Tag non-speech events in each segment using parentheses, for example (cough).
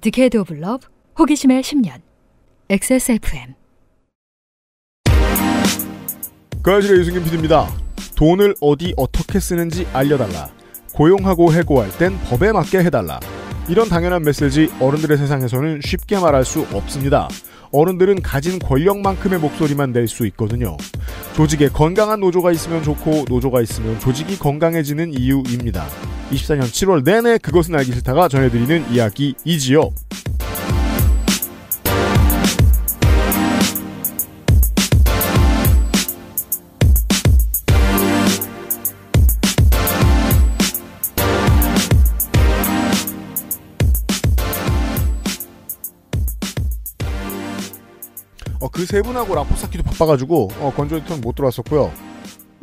디케이드 오브 러브 호기심의 10년 XSFM 그실의 유승균 PD입니다. 돈을 어디 어떻게 쓰는지 알려달라. 고용하고 해고할 땐 법에 맞게 해달라. 이런 당연한 메시지 어른들의 세상에서는 쉽게 말할 수 없습니다. 어른들은 가진 권력만큼의 목소리만 낼 수 있거든요. 조직에 건강한 노조가 있으면 좋고 노조가 있으면 조직이 건강해지는 이유입니다. 24년 7월 내내 그것은 알기 싫다가 전해드리는 이야기이지요. 그세 분하고 라포사키도 바빠가지고 어, 건조해도못 들어왔었고요.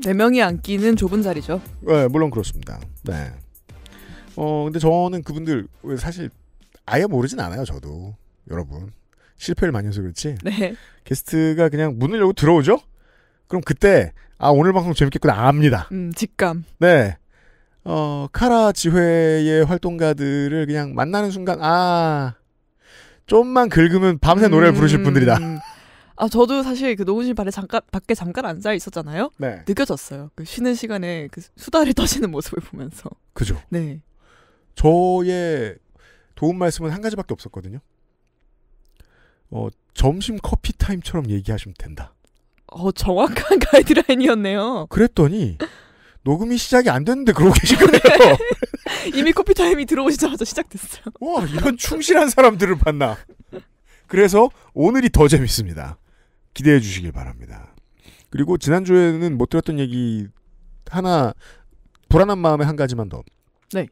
네 명이 앉기는 좁은 자리죠. 네, 물론 그렇습니다. 네. 어, 근데 저는 그분들 사실 아예 모르진 않아요. 저도 여러분 실패를 많이 해서 그렇지. 네. 게스트가 그냥 문을 열고 들어오죠. 그럼 그때 아 오늘 방송 재밌겠구나 압니다. 음, 직감. 네. 어, 카라 지회의 활동가들을 그냥 만나는 순간, 아, 좀만 긁으면 밤새 노래를 음, 부르실 분들이다. 음, 아 저도 사실 그 녹음실 발에 잠깐 밖에 잠깐 앉아 있었잖아요. 네. 느껴졌어요. 그 쉬는 시간에 그 수다를 (laughs) 떠시는 모습을 보면서. 그죠. 네. 저의 도움 말씀은 한 가지밖에 없었거든요. 어 점심 커피 타임처럼 얘기하시면 된다. 어 정확한 (laughs) 가이드라인이었네요. 그랬더니 녹음이 시작이 안 됐는데 그러고 계신 거예요. (laughs) 이미 커피 타임이 들어오시자마자 시작됐어요. 와 이런 충실한 사람들을 봤나. 그래서 오늘이 더 재밌습니다. 기대해 주시길 바랍니다. 그리고 지난주에는 못 들었던 얘기 하나 불안한 마음에 한 가지만 더. 네.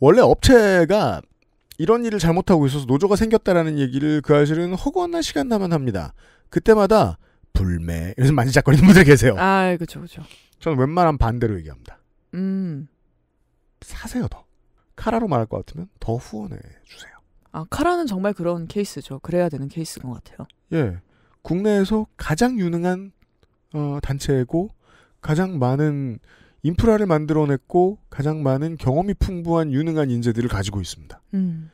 원래 업체가 이런 일을 잘못하고 있어서 노조가 생겼다라는 얘기를 그 사실은 허구한 날 시간 나면 합니다. 그때마다 불매 이래서 만지작거리는 분들 계세요. 아, 그렇죠, 그렇죠. 저는 웬만하면 반대로 얘기합니다. 음. 사세요 더. 카라로 말할 것 같으면 더 후원해 주세요. 아, 카라는 정말 그런 케이스죠. 그래야 되는 케이스인 것 같아요. 예. 국내에서 가장 유능한 어, 단체고 가장 많은 인프라를 만들어냈고 가장 많은 경험이 풍부한 유능한 인재들을 가지고 있습니다. 음.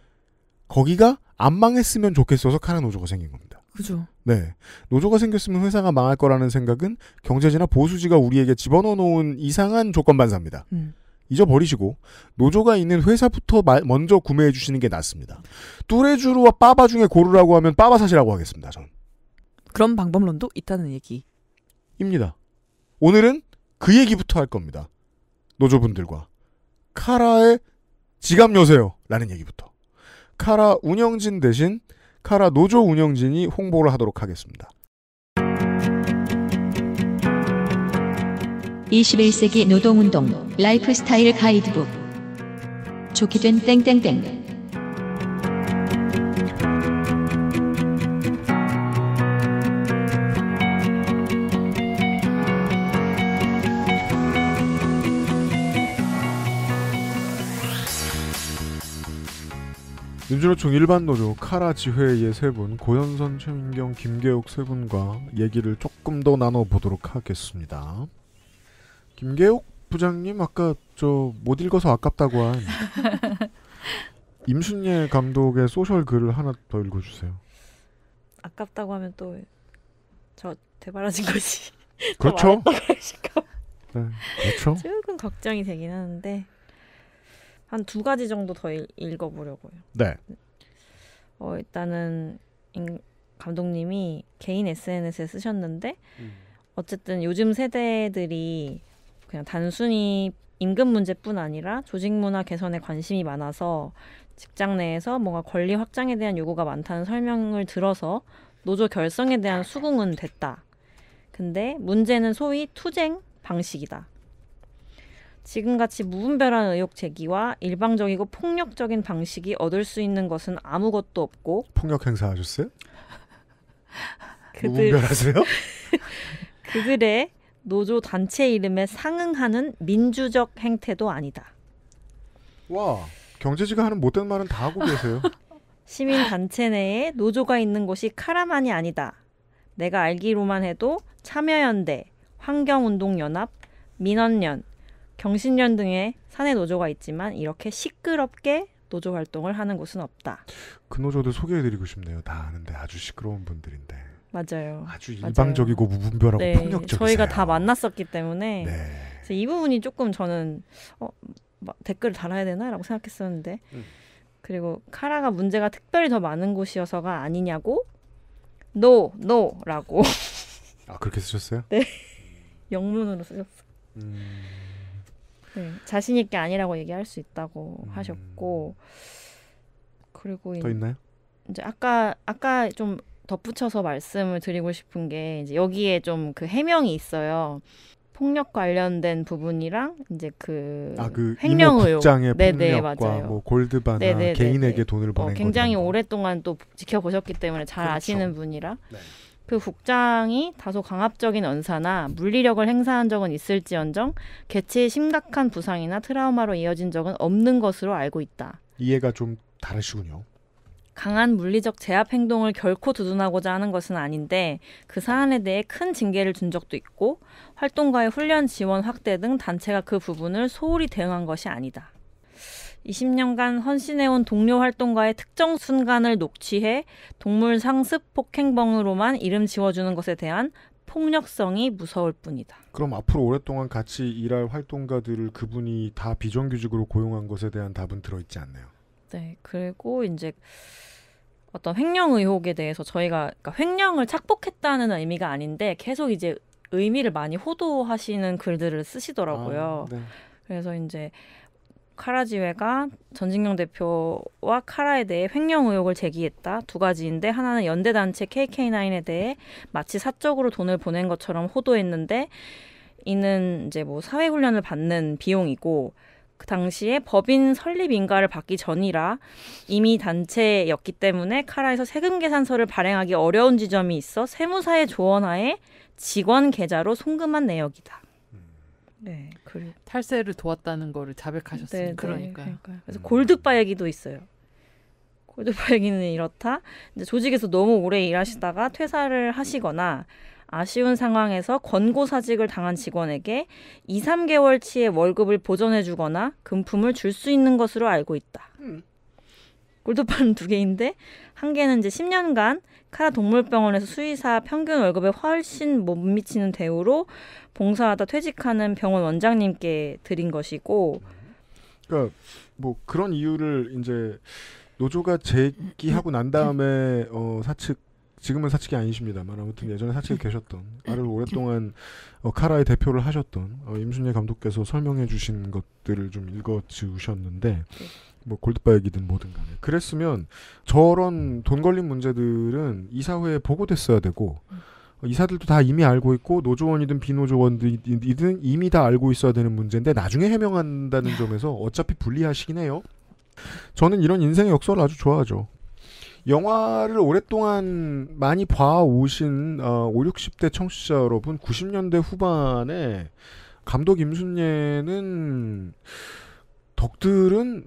거기가 안 망했으면 좋겠어서 카라 노조가 생긴 겁니다. 그죠. 네. 노조가 생겼으면 회사가 망할 거라는 생각은 경제지나 보수지가 우리에게 집어넣어 놓은 이상한 조건 반사입니다. 음. 잊어버리시고 노조가 있는 회사부터 마, 먼저 구매해 주시는 게 낫습니다. 뚜레쥬르와 빠바 중에 고르라고 하면 빠바 사시라고 하겠습니다. 전. 그런 방법론도 있다는 얘기입니다. 오늘은 그 얘기부터 할 겁니다. 노조분들과 카라의 지갑 여세요라는 얘기부터 카라 운영진 대신 카라 노조 운영진이 홍보를 하도록 하겠습니다. 21세기 노동운동 라이프스타일 가이드북 좋게 된 땡땡땡 민주노총 일반노조 카라 지회의 세 분, 고현선, 최민경, 김계욱 세 분과 얘기를 조금 더 나눠보도록 하겠습니다. 김계욱 부장님 아까 저 못 읽어서 아깝다고 한 (laughs) 임순예 감독의 소셜 글을 하나 더 읽어주세요. 아깝다고 하면 또 저 대바라진 거지. (laughs) 그렇죠. 네, 그렇죠. 조금 걱정이 되긴 하는데 한두 가지 정도 더 읽, 읽어보려고요. 네. 어, 일단은 인, 감독님이 개인 SNS에 쓰셨는데 음. 어쨌든 요즘 세대들이 그냥 단순히 임금 문제뿐 아니라 조직 문화 개선에 관심이 많아서 직장 내에서 뭔가 권리 확장에 대한 요구가 많다는 설명을 들어서 노조 결성에 대한 수긍은 됐다. 근데 문제는 소위 투쟁 방식이다. 지금같이 무분별한 의혹 제기와 일방적이고 폭력적인 방식이 얻을 수 있는 것은 아무것도 없고 폭력 행사하셨어요? (laughs) 그들 무분별하세요? (laughs) 그들의 노조 단체 이름에 상응하는 민주적 행태도 아니다. 와 경제지가 하는 못된 말은 다 하고 계세요. (laughs) 시민 단체 내에 노조가 있는 곳이 카라만이 아니다. 내가 알기로만 해도 참여연대, 환경운동연합, 민원연, 경신련 등의 사내 노조가 있지만 이렇게 시끄럽게 노조 활동을 하는 곳은 없다. 그 노조도 소개해드리고 싶네요. 다 아는데 아주 시끄러운 분들인데. 맞아요. 아주 일방적이고 맞아요. 무분별하고 네, 폭력적이세요. 저희가 다 만났었기 때문에 네. 이 부분이 조금 저는 어, 댓글을 달아야 되나라고 생각했었는데 음. 그리고 카라가 문제가 특별히 더 많은 곳이어서가 아니냐고 no n 라고아 그렇게 쓰셨어요? 네 영문으로 쓰셨어. 음... 네, 자신 있게 아니라고 얘기할 수 있다고 음. 하셨고 그리고 더 있나요? 이제 아까 아까 좀 덧붙여서 말씀을 드리고 싶은 게 이제 여기에 좀 그 해명이 있어요. 폭력 관련된 부분이랑 이제 그, 아, 그 횡령 의혹, 네네 네, 뭐 맞아요. 뭐 골드바나 네네, 네, 네, 개인에게 네네. 돈을 어, 보낸 어, 굉장히 거잖아요. 오랫동안 또 지켜보셨기 때문에 잘 그렇죠. 아시는 분이라 네. 그 국장이 다소 강압적인 언사나 물리력을 행사한 적은 있을지언정 개체의 심각한 부상이나 트라우마로 이어진 적은 없는 것으로 알고 있다. 이해가 좀 다르시군요. 강한 물리적 제압 행동을 결코 두둔하고자 하는 것은 아닌데 그 사안에 대해 큰 징계를 준 적도 있고 활동가의 훈련 지원 확대 등 단체가 그 부분을 소홀히 대응한 것이 아니다. 20년간 헌신해온 동료 활동가의 특정 순간을 녹취해 동물 상습 폭행범으로만 이름 지워주는 것에 대한 폭력성이 무서울 뿐이다. 그럼 앞으로 오랫동안 같이 일할 활동가들을 그분이 다 비정규직으로 고용한 것에 대한 답은 들어있지 않네요. 네, 그리고 이제 어떤 횡령 의혹에 대해서 저희가 그러니까 횡령을 착복했다는 의미가 아닌데 계속 이제 의미를 많이 호도하시는 글들을 쓰시더라고요. 아, 네. 그래서 이제 카라지회가 전진경 대표와 카라에 대해 횡령 의혹을 제기했다. 두 가지인데 하나는 연대 단체 KK9에 대해 마치 사적으로 돈을 보낸 것처럼 호도했는데 이는 이제 뭐 사회 훈련을 받는 비용이고 그 당시에 법인 설립 인가를 받기 전이라 이미 단체였기 때문에 카라에서 세금 계산서를 발행하기 어려운 지점이 있어 세무사의 조언하에 직원 계좌로 송금한 내역이다. 네, 그리고 탈세를 도왔다는 거를 자백하셨어요. 네, 네, 그러니까요. 그러니까요. 그래서 음. 골드바 얘기도 있어요. 골드바 얘기는 이렇다. 이제 조직에서 너무 오래 일하시다가 퇴사를 하시거나 아쉬운 상황에서 권고사직을 당한 직원에게 2, 3개월치의 월급을 보전해 주거나 금품을 줄 수 있는 것으로 알고 있다. 꿀도판 두 개인데 한 개는 이제 10년간 카라 동물병원에서 수의사 평균 월급에 훨씬 못 미치는 대우로 봉사하다 퇴직하는 병원 원장님께 드린 것이고 그러니까 뭐 그런 이유를 이제 노조가 제기하고 난 다음에 어 사측 지금은 사측이 아니십니다만 아무튼 예전에 사측에 계셨던 아를 오랫동안 어, 카라의 대표를 하셨던 어, 임순예 감독께서 설명해 주신 것들을 좀 읽어 주셨는데 네. 뭐골드바액기든 뭐든 간에 그랬으면 저런 돈 걸린 문제들은 이사회에 보고됐어야 되고 음. 이사들도 다 이미 알고 있고 노조원이든 비노조원이든 이미 다 알고 있어야 되는 문제인데 나중에 해명한다는 아. 점에서 어차피 불리하시긴 해요. 저는 이런 인생의 역사를 아주 좋아하죠. 영화를 오랫동안 많이 봐오신 어, 5, 60대 청취자 여러분 90년대 후반에 감독 임순례는 덕들은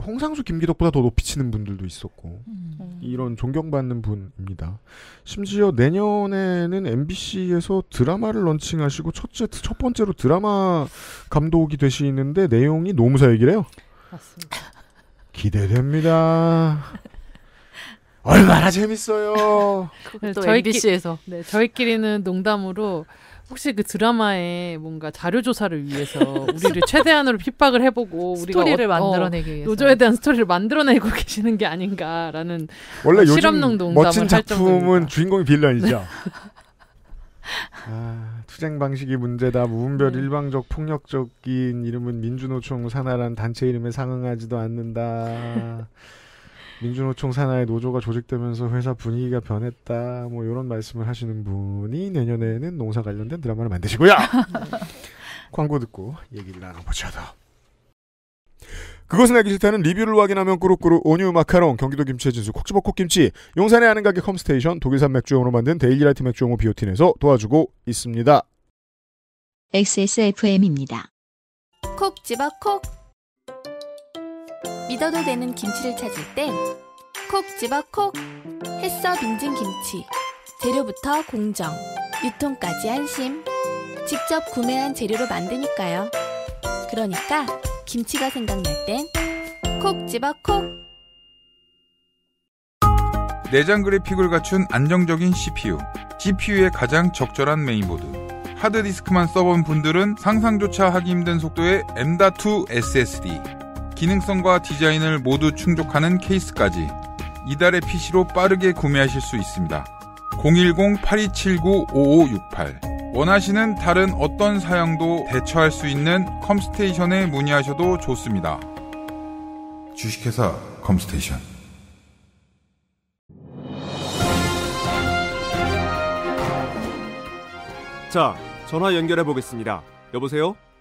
홍상수 김기덕보다 더 높이 치는 분들도 있었고 음. 음. 이런 존경받는 분입니다. 심지어 내년에는 MBC에서 드라마를 런칭하시고 첫째 첫 번째로 드라마 감독이 되시는데 내용이 노무사 얘기래요. 맞습니다. 기대됩니다. 얼마나 재밌어요. 저희 MBC에서 네, 저희끼리는 농담으로 혹시 그 드라마에 뭔가 자료 조사를 위해서 우리를 최대한으로 핍박을 해보고 스토리를 우리가 어, 만들어내기 위해서 노조에 대한 스토리를 만들어내고 (laughs) 계시는 게 아닌가라는 원래 어, 뭐 실험농담 뭐 멋진 작품은 주인공이 빌런이죠. 아, 투쟁 방식이 문제다. 무분별 네. 일방적 폭력적인 이름은 민주노총 산하란 단체 이름에 상응하지도 않는다. (laughs) 민주노총 산하의 노조가 조직되면서 회사 분위기가 변했다. 뭐 이런 말씀을 하시는 분이 내년에는 농사 관련된 드라마를 만드시고요. (laughs) 광고 듣고 얘기를 나눠보죠. 그것은 알기 싫다는 리뷰를 확인하면 꾸룩꾸룩 온유 마카롱 경기도 김치의 진수 콕지버콕 김치 용산의 아는 가게 컴스테이션 독일산 맥주용으로 만든 데일리라이트 맥주용호 비오틴에서 도와주고 있습니다. XSFM입니다. 콕 집어 콕 믿어도 되는 김치를 찾을 땐 콕 집어 콕! 했어 빙진 김치. 재료부터 공정, 유통까지 안심. 직접 구매한 재료로 만드니까요. 그러니까 김치가 생각날 땐 콕 집어 콕! 내장 그래픽을 갖춘 안정적인 CPU. GPU의 가장 적절한 메인보드. 하드디스크만 써본 분들은 상상조차 하기 힘든 속도의 M.2 SSD. 기능성과 디자인을 모두 충족하는 케이스까지 이달의 PC로 빠르게 구매하실 수 있습니다. 010-8279-5568 원하시는 다른 어떤 사양도 대처할 수 있는 컴스테이션에 문의하셔도 좋습니다. 주식회사 컴스테이션 자, 전화 연결해 보겠습니다. 여보세요?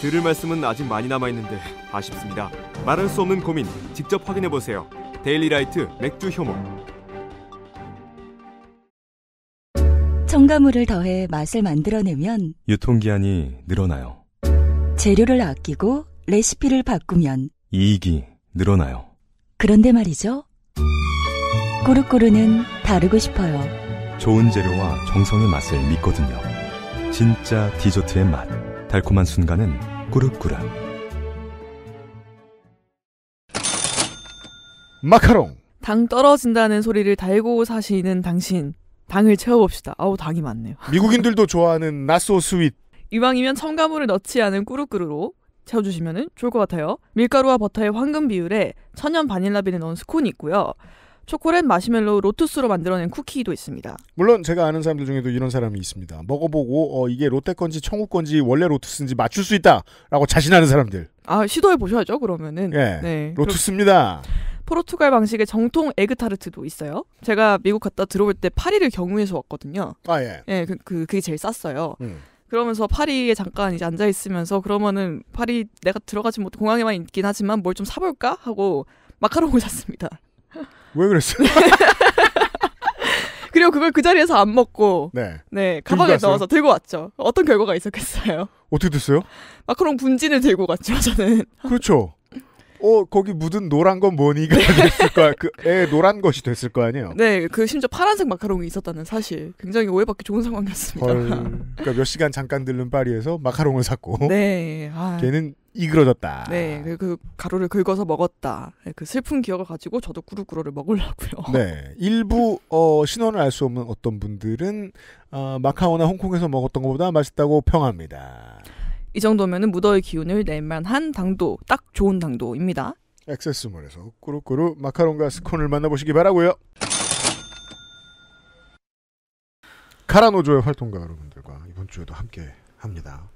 들을 말씀은 아직 많이 남아 있는데 아쉽습니다. 말할 수 없는 고민 직접 확인해 보세요. 데일리라이트 맥주 효모. 첨가물을 더해 맛을 만들어내면 유통기한이 늘어나요. 재료를 아끼고 레시피를 바꾸면 이익이 늘어나요. 그런데 말이죠. 꾸르꾸르는 다르고 싶어요. 좋은 재료와 정성의 맛을 믿거든요. 진짜 디저트의 맛. 달콤한 순간은 꾸룩꾸룩. 마카롱. 당 떨어진다는 소리를 달고 사시는 당신. 당을 채워봅시다. 아우 당이 많네요. (laughs) 미국인들도 좋아하는 나소 스윗. 이왕이면 첨가물을 넣지 않은 꾸룩꾸루로 채워주시면 좋을 것 같아요. 밀가루와 버터의 황금 비율에 천연 바닐라빈을 넣은 스콘이 있고요. 초콜릿 마시멜로 로투스로 만들어낸 쿠키도 있습니다. 물론 제가 아는 사람들 중에도 이런 사람이 있습니다. 먹어보고 어, 이게 롯데 건지 청우 건지 원래 로투스인지 맞출 수 있다라고 자신하는 사람들. 아 시도해 보셔야죠 그러면은. 예, 네. 로투스입니다. 포르투갈 방식의 정통 에그타르트도 있어요. 제가 미국 갔다 들어올 때 파리를 경유해서 왔거든요. 아 예. 예, 그, 그 그게 제일 쌌어요. 음. 그러면서 파리에 잠깐 이제 앉아 있으면서 그러면은 파리 내가 들어가지 못 공항에만 있긴 하지만 뭘 좀 사볼까 하고 마카롱을 (laughs) 샀습니다. 왜 그랬어요? (laughs) 그리고 그걸 그 자리에서 안 먹고 네, 네 가방에 들고 넣어서 들고 왔죠. 어떤 결과가 있었겠어요? 어떻게 됐어요? 마카롱 분진을 들고 갔죠. 저는 그렇죠. 어 거기 묻은 노란 건 뭐니가 (laughs) 됐을 거야. 그 에 노란 것이 됐을 거 아니에요. 네, 그 심지어 파란색 마카롱이 있었다는 사실 굉장히 오해받기 좋은 상황이었습니다. 헐, 그러니까 몇 시간 잠깐 들른 파리에서 마카롱을 샀고, (laughs) 네, 아, 걔는 이그러졌다. 네, 그, 그 가루를 긁어서 먹었다. 네, 그 슬픈 기억을 가지고 저도 꾸루꾸루를 먹으려고요. (laughs) 네, 일부 어, 신원을 알 수 없는 어떤 분들은 어, 마카오나 홍콩에서 먹었던 것보다 맛있다고 평합니다. 이 정도면 무더위 기운을 낼만한 당도, 딱 좋은 당도입니다. 액세스몰에서 꾸루꾸루 마카롱과 스콘을 만나보시기 바라고요. 카라노조의 활동가 여러분들과 이번 주에도 함께 합니다.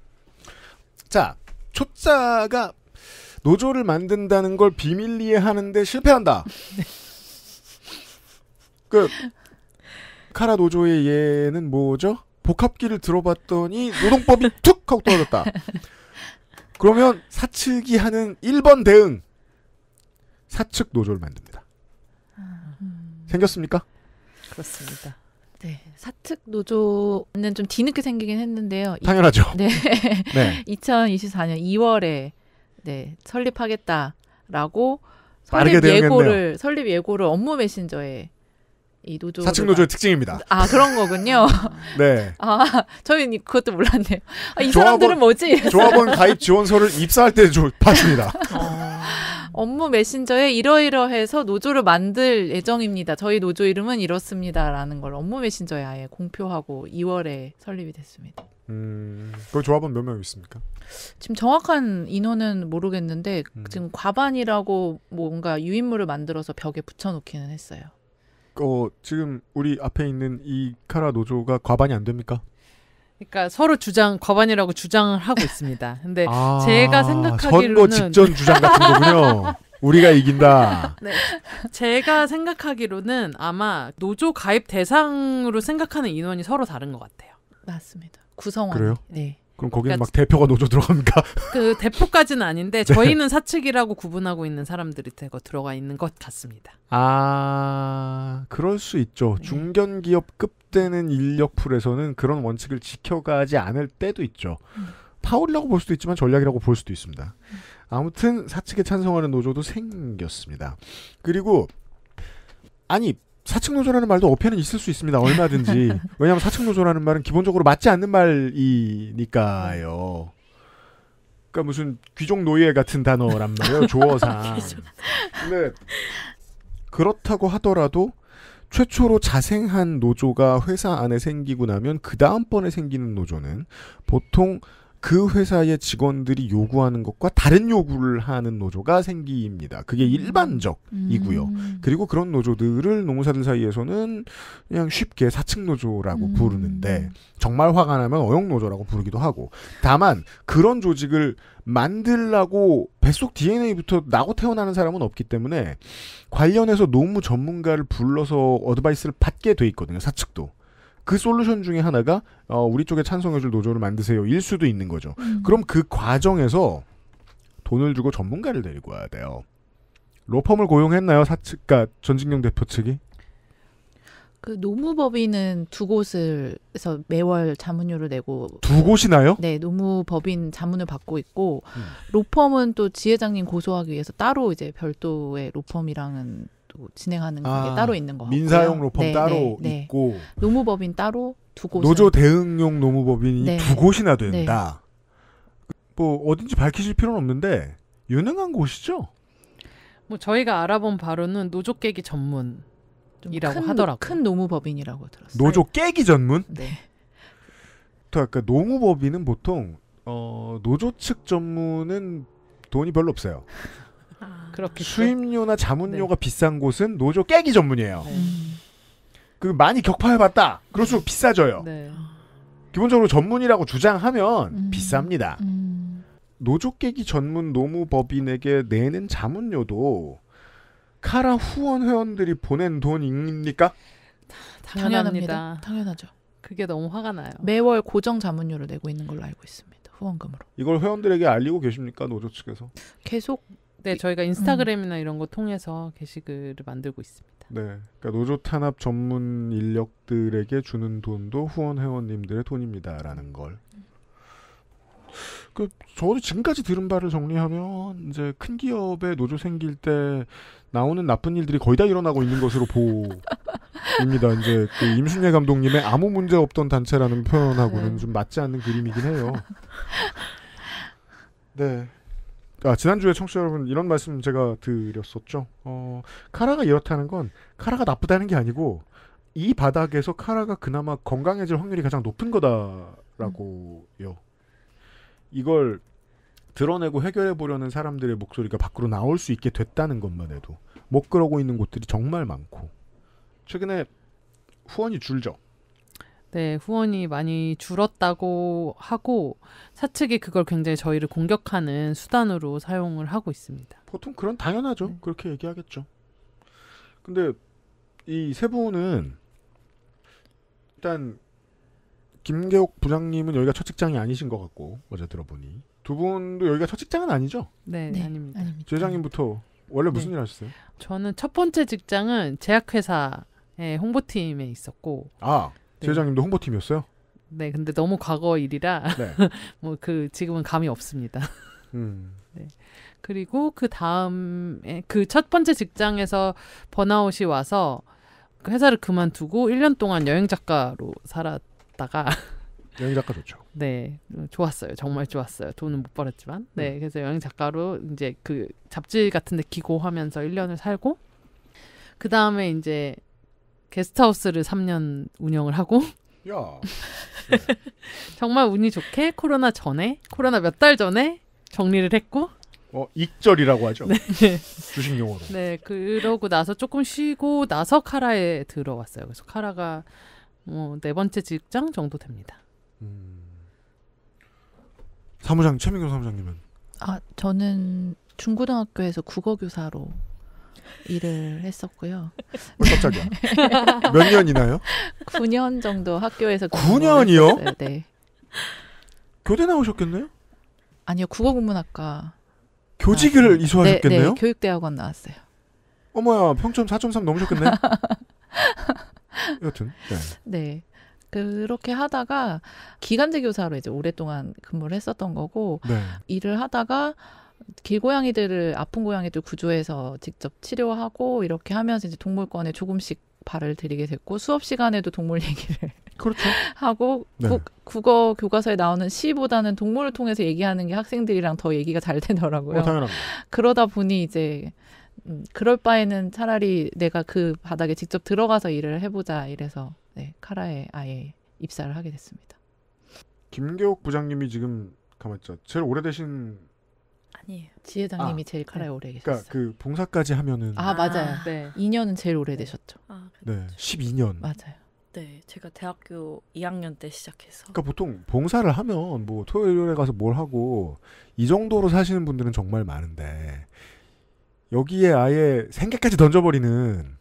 자, 초짜가 노조를 만든다는 걸 비밀리에 하는데 실패한다. 그 (laughs) 카라 노조의 예는 뭐죠? 복합기를 들어봤더니 노동법이 (laughs) 툭 하고 떨어졌다. 그러면 사측이 하는 1번 대응. 사측 노조를 만듭니다. 아. 생겼습니까? 그렇습니다. 네, 사측 노조는 좀 뒤늦게 생기긴 했는데요. 당연하죠. (laughs) 네. 네. 2024년 2월에 네, 설립하겠다라고 설립 예고를 설립 예고를 업무 메신저에 이 노조 사측 노조의 특징입니다. 아 그런 거군요. 음. (laughs) 네. 아저희 그것도 몰랐네요. 아, 이 조합원, 사람들은 뭐지? 조합원 가입 지원서를 입사할 때 조, 습니다 (laughs) 어. 업무 메신저에 이러이러해서 노조를 만들 예정입니다. 저희 노조 이름은 이렇습니다라는 걸 업무 메신저에 아예 공표하고 2월에 설립이 됐습니다. 음, 그 조합원 몇 명 있습니까? 지금 정확한 인원은 모르겠는데 음. 지금 과반이라고 뭔가 유인물을 만들어서 벽에 붙여놓기는 했어요. 어, 지금 우리 앞에 있는 이 카라 노조가 과반이 안 됩니까? 그러니까 서로 주장 과반이라고 주장을 하고 있습니다. 근데 아, 제가 생각하기로는 선거 직전 주장 같은 거군요. 우리가 이긴다. (laughs) 네. 제가 생각하기로는 아마 노조 가입 대상으로 생각하는 인원이 서로 다른 것 같아요. 맞습니다. 구성원. 그래요? 네. 그럼 거기는 그러니까 막 대표가 노조 들어갑니까? (laughs) 그 대표까지는 아닌데 네. 저희는 사측이라고 구분하고 있는 사람들이 대거 들어가 있는 것 같습니다. 아 그럴 수 있죠. 네. 중견 기업급 되는 인력풀에서는 그런 원칙을 지켜가지 않을 때도 있죠. 음. 파울이라고 볼 수도 있지만 전략이라고 볼 수도 있습니다. 음. 아무튼 사측에 찬성하는 노조도 생겼습니다. 그리고 아니 사측 노조라는 말도 어폐는 있을 수 있습니다. 얼마든지. (laughs) 왜냐하면 사측 노조라는 말은 기본적으로 맞지 않는 말이니까요. 그러니까 무슨 귀족 노예 같은 단어란 말이에요. (laughs) 조어상. 근 그렇다고 하더라도 최초로 자생한 노조가 회사 안에 생기고 나면 그 다음번에 생기는 노조는 보통 그 회사의 직원들이 요구하는 것과 다른 요구를 하는 노조가 생깁니다. 그게 음. 일반적이고요. 음. 그리고 그런 노조들을 농사들 사이에서는 그냥 쉽게 사측 노조라고 음. 부르는데 정말 화가 나면 어용 노조라고 부르기도 하고 다만 그런 조직을 만들라고 뱃속 DNA부터 나고 태어나는 사람은 없기 때문에 관련해서 노무 전문가를 불러서 어드바이스를 받게 돼 있거든요. 사측도. 그 솔루션 중에 하나가 어, 우리 쪽에 찬성해줄 노조를 만드세요 일 수도 있는 거죠. 음. 그럼 그 과정에서 돈을 주고 전문가를 데리고 와야 돼요. 로펌을 고용했나요? 사측, 과 전진경 대표 측이? 그 노무법인은 두 곳을에서 매월 자문료를 내고 두 곳이나요? 네, 노무법인 자문을 받고 있고 음. 로펌은 또 지회장님 고소하기 위해서 따로 이제 별도의 로펌이랑은 또 진행하는 아, 게 따로 있는 거 같고요. 민사용 로펌 네, 따로 네, 네. 있고 노무법인 따로 두 곳. 노조 대응용 노무법인이 두 곳이나 된다. 뭐 어딘지 밝히실 필요는 없는데 유능한 곳이죠. 뭐 저희가 알아본 바로는 노조 깨기 전문. 이라고 하더라고큰 노무법인이라고 들었어요. 노조 깨기 전문? 네. 또 아까 노무법인은 보통 어, 노조 측 전문은 돈이 별로 없어요. 그렇겠죠. 수임료나 네. 자문료가 네. 비싼 곳은 노조 깨기 전문이에요. 네. 그 많이 격파해봤다. 그럴수록 네. 비싸져요. 네. 기본적으로 전문이라고 주장하면 음. 비쌉니다. 음. 노조 깨기 전문 노무법인에게 내는 자문료도 카라 후원 회원들이 보낸 돈입니까? 당연합니다. 당연하죠. 그게 너무 화가 나요. 매월 고정 자문료를 내고 있는 걸로 알고 있습니다. 후원금으로. 이걸 회원들에게 알리고 계십니까 노조 측에서? 계속 네, 저희가 음. 인스타그램이나 음. 이런 거 통해서 게시글을 만들고 있습니다. 네, 그러니까 노조 탄압 전문 인력들에게 주는 돈도 후원 회원님들의 돈입니다라는 걸. 그 저도 지금까지 들은 바를 정리하면 이제 큰 기업에 노조 생길 때 나오는 나쁜 일들이 거의 다 일어나고 있는 것으로 보입니다. 이제 그 임순례 감독님의 아무 문제 없던 단체라는 표현하고는 네. 좀 맞지 않는 그림이긴 해요. 네. 아, 지난주에 청취자 여러분 이런 말씀 제가 드렸었죠. 어, 카라가 이렇다는 건 카라가 나쁘다는 게 아니고 이 바닥에서 카라가 그나마 건강해질 확률이 가장 높은 거다라고요. 이걸 드러내고 해결해 보려는 사람들의 목소리가 밖으로 나올 수 있게 됐다는 것만 해도 못 그러고 있는 곳들이 정말 많고 최근에 후원이 줄죠. 네, 후원이 많이 줄었다고 하고 사측이 그걸 굉장히 저희를 공격하는 수단으로 사용을 하고 있습니다. 보통 그런 당연하죠. 네. 그렇게 얘기하겠죠. 근데 이 세 분은 일단 김계옥 부장님은 여기가 첫 직장이 아니신 것 같고 어제 들어보니 두 분도 여기가 첫 직장은 아니죠? 네, 네 아닙니다. 제장님부터 원래 무슨 네. 일 하셨어요? 저는 첫 번째 직장은 제약회사의 홍보팀에 있었고 아 제장님도 네. 홍보팀이었어요? 네, 근데 너무 과거 일이라 네. (laughs) 뭐그 지금은 감이 없습니다. 음. (laughs) 네. 그리고 그 다음에 그 첫 번째 직장에서 번아웃이 와서 그 회사를 그만두고 1년 동안 여행 작가로 살았다가 (laughs) 여행 작가 좋죠. 네, 좋았어요. 정말 좋았어요. 돈은 못 벌었지만. 네, 음. 그래서 여행 작가로 이제 그 잡지 같은 데 기고하면서 1년을 살고 그 다음에 이제 게스트하우스를 3년 운영을 하고 야. (laughs) 정말 운이 좋게 코로나 전에 코로나 몇 달 전에 정리를 했고 어 익절이라고 하죠 네. (laughs) 주식 용어로 네 그러고 나서 조금 쉬고 나서 카라에 들어왔어요 그래서 카라가 뭐 네 번째 직장 정도 됩니다 음. 사무장 최민경 사무장님은 아 저는 중고등학교에서 국어 교사로 일을 했었고요. 어, 깜짝이몇 년이나요? 9년 정도 학교에서 9년이요? 네. 교대 나오셨겠네요? 아니요, 국어국문학과. 교직을 나왔어요. 이수하셨겠네요? 네, 네, 교육대학원 나왔어요. 어머야, 평점 4.3 넘으셨겠네. (laughs) 여튼. 네. 네. 그렇게 하다가 기간제 교사로 이제 오랫동안 근무를 했었던 거고 네. 일을 하다가 길고양이들을 아픈 고양이들 구조해서 직접 치료하고 이렇게 하면서 이제 동물권에 조금씩 발을 들이게 됐고 수업 시간에도 동물 (laughs) 얘기를 그렇죠. 하고 네. 국, 국어 교과서에 나오는 시보다는 동물을 통해서 얘기하는 게 학생들이랑 더 얘기가 잘 되더라고요. 어, 그러다 보니 이제 음, 그럴 바에는 차라리 내가 그 바닥에 직접 들어가서 일을 해보자 이래서 네, 카라에 아예 입사를 하게 됐습니다. 김계옥 부장님이 지금 가만 있자. 제일 오래되신 아니에요. 지혜장님이 아, 제일 카라에 네. 오래 그러니까 계셨어요. 그러니까 그 봉사까지 하면은 아 맞아요. 아. 네. 2년은 제일 오래 네. 되셨죠. 아, 네, 12년. 그렇죠. 맞아요. 네, 제가 대학교 2학년 때 시작해서. 그러니까 보통 봉사를 하면 뭐 토요일에 가서 뭘 하고 이 정도로 사시는 분들은 정말 많은데 여기에 아예 생계까지 던져버리는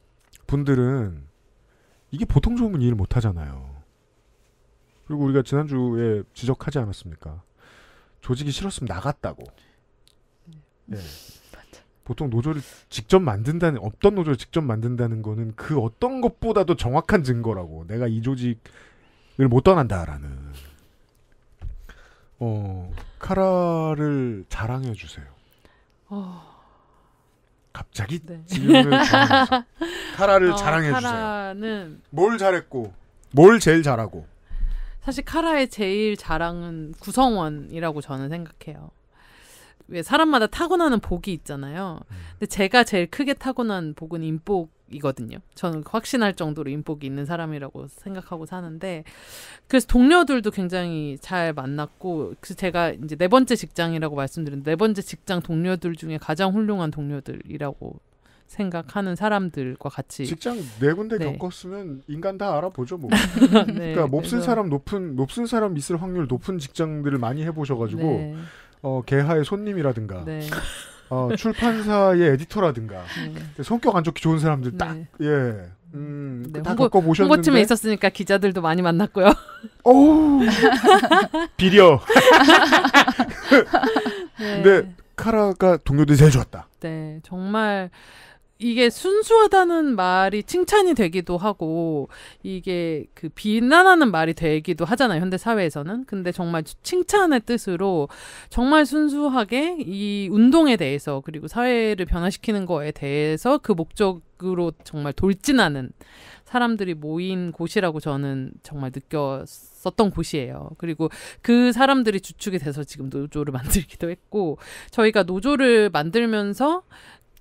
분들은 이게 보통 좋으면 일 못하잖아요. 그리고 우리가 지난주에 지적하지 않았습니까? 조직이 싫었으면 나갔다고. 네. 보통 노조를 직접 만든다는 없던 노조를 직접 만든다는 거는 그 어떤 것보다도 정확한 증거라고 내가 이 조직을 못 떠난다라는 어 카라를 자랑해 주세요. 어... 갑자기 네. 지금 (laughs) 카라를 어, 자랑해 카라는... 주세요. 카라는 뭘 잘했고 뭘 제일 잘하고 사실 카라의 제일 자랑은 구성원이라고 저는 생각해요. 왜 사람마다 타고나는 복이 있잖아요. 음. 근데 제가 제일 크게 타고난 복은 인복이거든요. 저는 확신할 정도로 인복이 있는 사람이라고 생각하고 사는데 그래서 동료들도 굉장히 잘 만났고 그래서 제가 이제 네 번째 직장이라고 말씀드렸는데네 번째 직장 동료들 중에 가장 훌륭한 동료들이라고 생각하는 사람들과 같이 직장 네 군데 네. 겪었으면 인간 다 알아보죠 뭐. (laughs) 네, 그러니까 몹쓸 그래서... 사람 높은 몹쓸 사람 있을 확률 높은 직장들을 많이 해보셔가지고 네. 어, 개하의 손님이라든가 네. 어, 출판사의 에디터라든가 네. 성격 안 좋기 좋은 사람들 네. 딱 네. 예. 음, 네, 다겪보 홍보팀에 있었으니까 기자들도 많이 만났고요. 오 (laughs) 비려. (laughs) 네. 근데 카라가 동료들이 제일 좋았다. 네, 정말 이게 순수하다는 말이 칭찬이 되기도 하고 이게 그 비난하는 말이 되기도 하잖아요 현대 사회에서는 근데 정말 칭찬의 뜻으로 정말 순수하게 이 운동에 대해서 그리고 사회를 변화시키는 거에 대해서 그 목적으로 정말 돌진하는 사람들이 모인 곳이라고 저는 정말 느꼈었던 곳이에요. 그리고 그 사람들이 주축이 돼서 지금 노조를 (laughs) 만들기도 했고 저희가 노조를 만들면서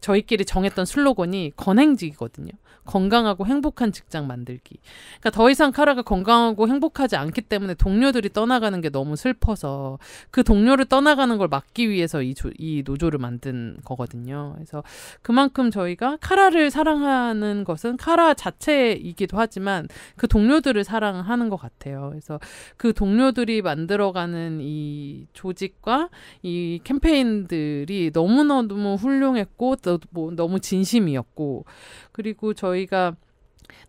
저희끼리 정했던 슬로건이 건행직이거든요. 건강하고 행복한 직장 만들기. 그러니까 더 이상 카라가 건강하고 행복하지 않기 때문에 동료들이 떠나가는 게 너무 슬퍼서 그 동료를 떠나가는 걸 막기 위해서 이, 조, 이 노조를 만든 거거든요. 그래서 그만큼 저희가 카라를 사랑하는 것은 카라 자체이기도 하지만 그 동료들을 사랑하는 것 같아요. 그래서 그 동료들이 만들어가는 이 조직과 이 캠페인들이 너무너무 훌륭했고 또뭐 너무 진심이었고 그리고 저희가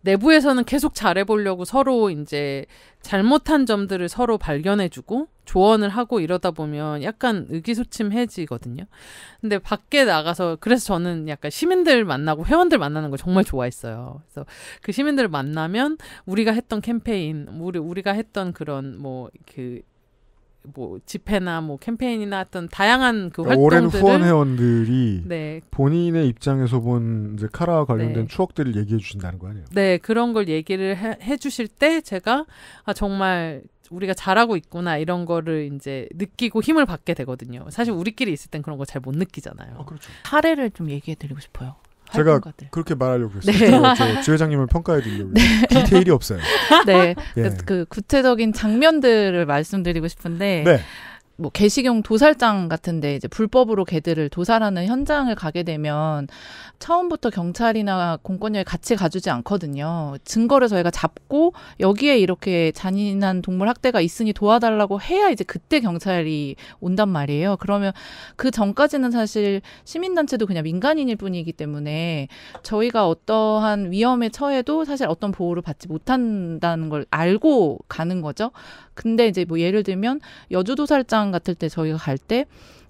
내부에서는 계속 잘해보려고 서로 이제 잘못한 점들을 서로 발견해주고 조언을 하고 이러다 보면 약간 의기소침해지거든요. 근데 밖에 나가서 그래서 저는 약간 시민들 만나고 회원들 만나는 걸 정말 좋아했어요. 그래서 그 시민들 만나면 우리가 했던 캠페인, 우리 우리가 했던 그런 뭐그 뭐 집회나 뭐 캠페인이나 어떤 다양한 그 그러니까 활동들을 오랜 후원 회원들이 네. 본인의 입장에서 본 이제 카라와 관련된 네. 추억들을 얘기해 주신다는 거 아니에요? 네 그런 걸 얘기를 해, 해 주실 때 제가 아 정말 우리가 잘하고 있구나 이런 거를 이제 느끼고 힘을 받게 되거든요. 사실 우리끼리 있을 땐 그런 거 잘 못 느끼잖아요. 아, 그렇죠. 사례를 좀 얘기해 드리고 싶어요. 제가 것들. 그렇게 말하려고 했어요. 네. 저, 저 회장님을 평가해 드리려고 네. 디테일이 없어요. 네, 예. 그, 그, 구체적인 장면들을 말씀드리고 싶은데 네. 뭐 개시경 도살장 같은데 이제 불법으로 개들을 도살하는 현장을 가게 되면 처음부터 경찰이나 공권력이 같이 가주지 않거든요. 증거를 저희가 잡고 여기에 이렇게 잔인한 동물 학대가 있으니 도와달라고 해야 이제 그때 경찰이 온단 말이에요. 그러면 그 전까지는 사실 시민단체도 그냥 민간인일 뿐이기 때문에 저희가 어떠한 위험에 처해도 사실 어떤 보호를 받지 못한다는 걸 알고 가는 거죠. 근데 이제 뭐 예를 들면 여주도살장 같을 때 저희가 갈 때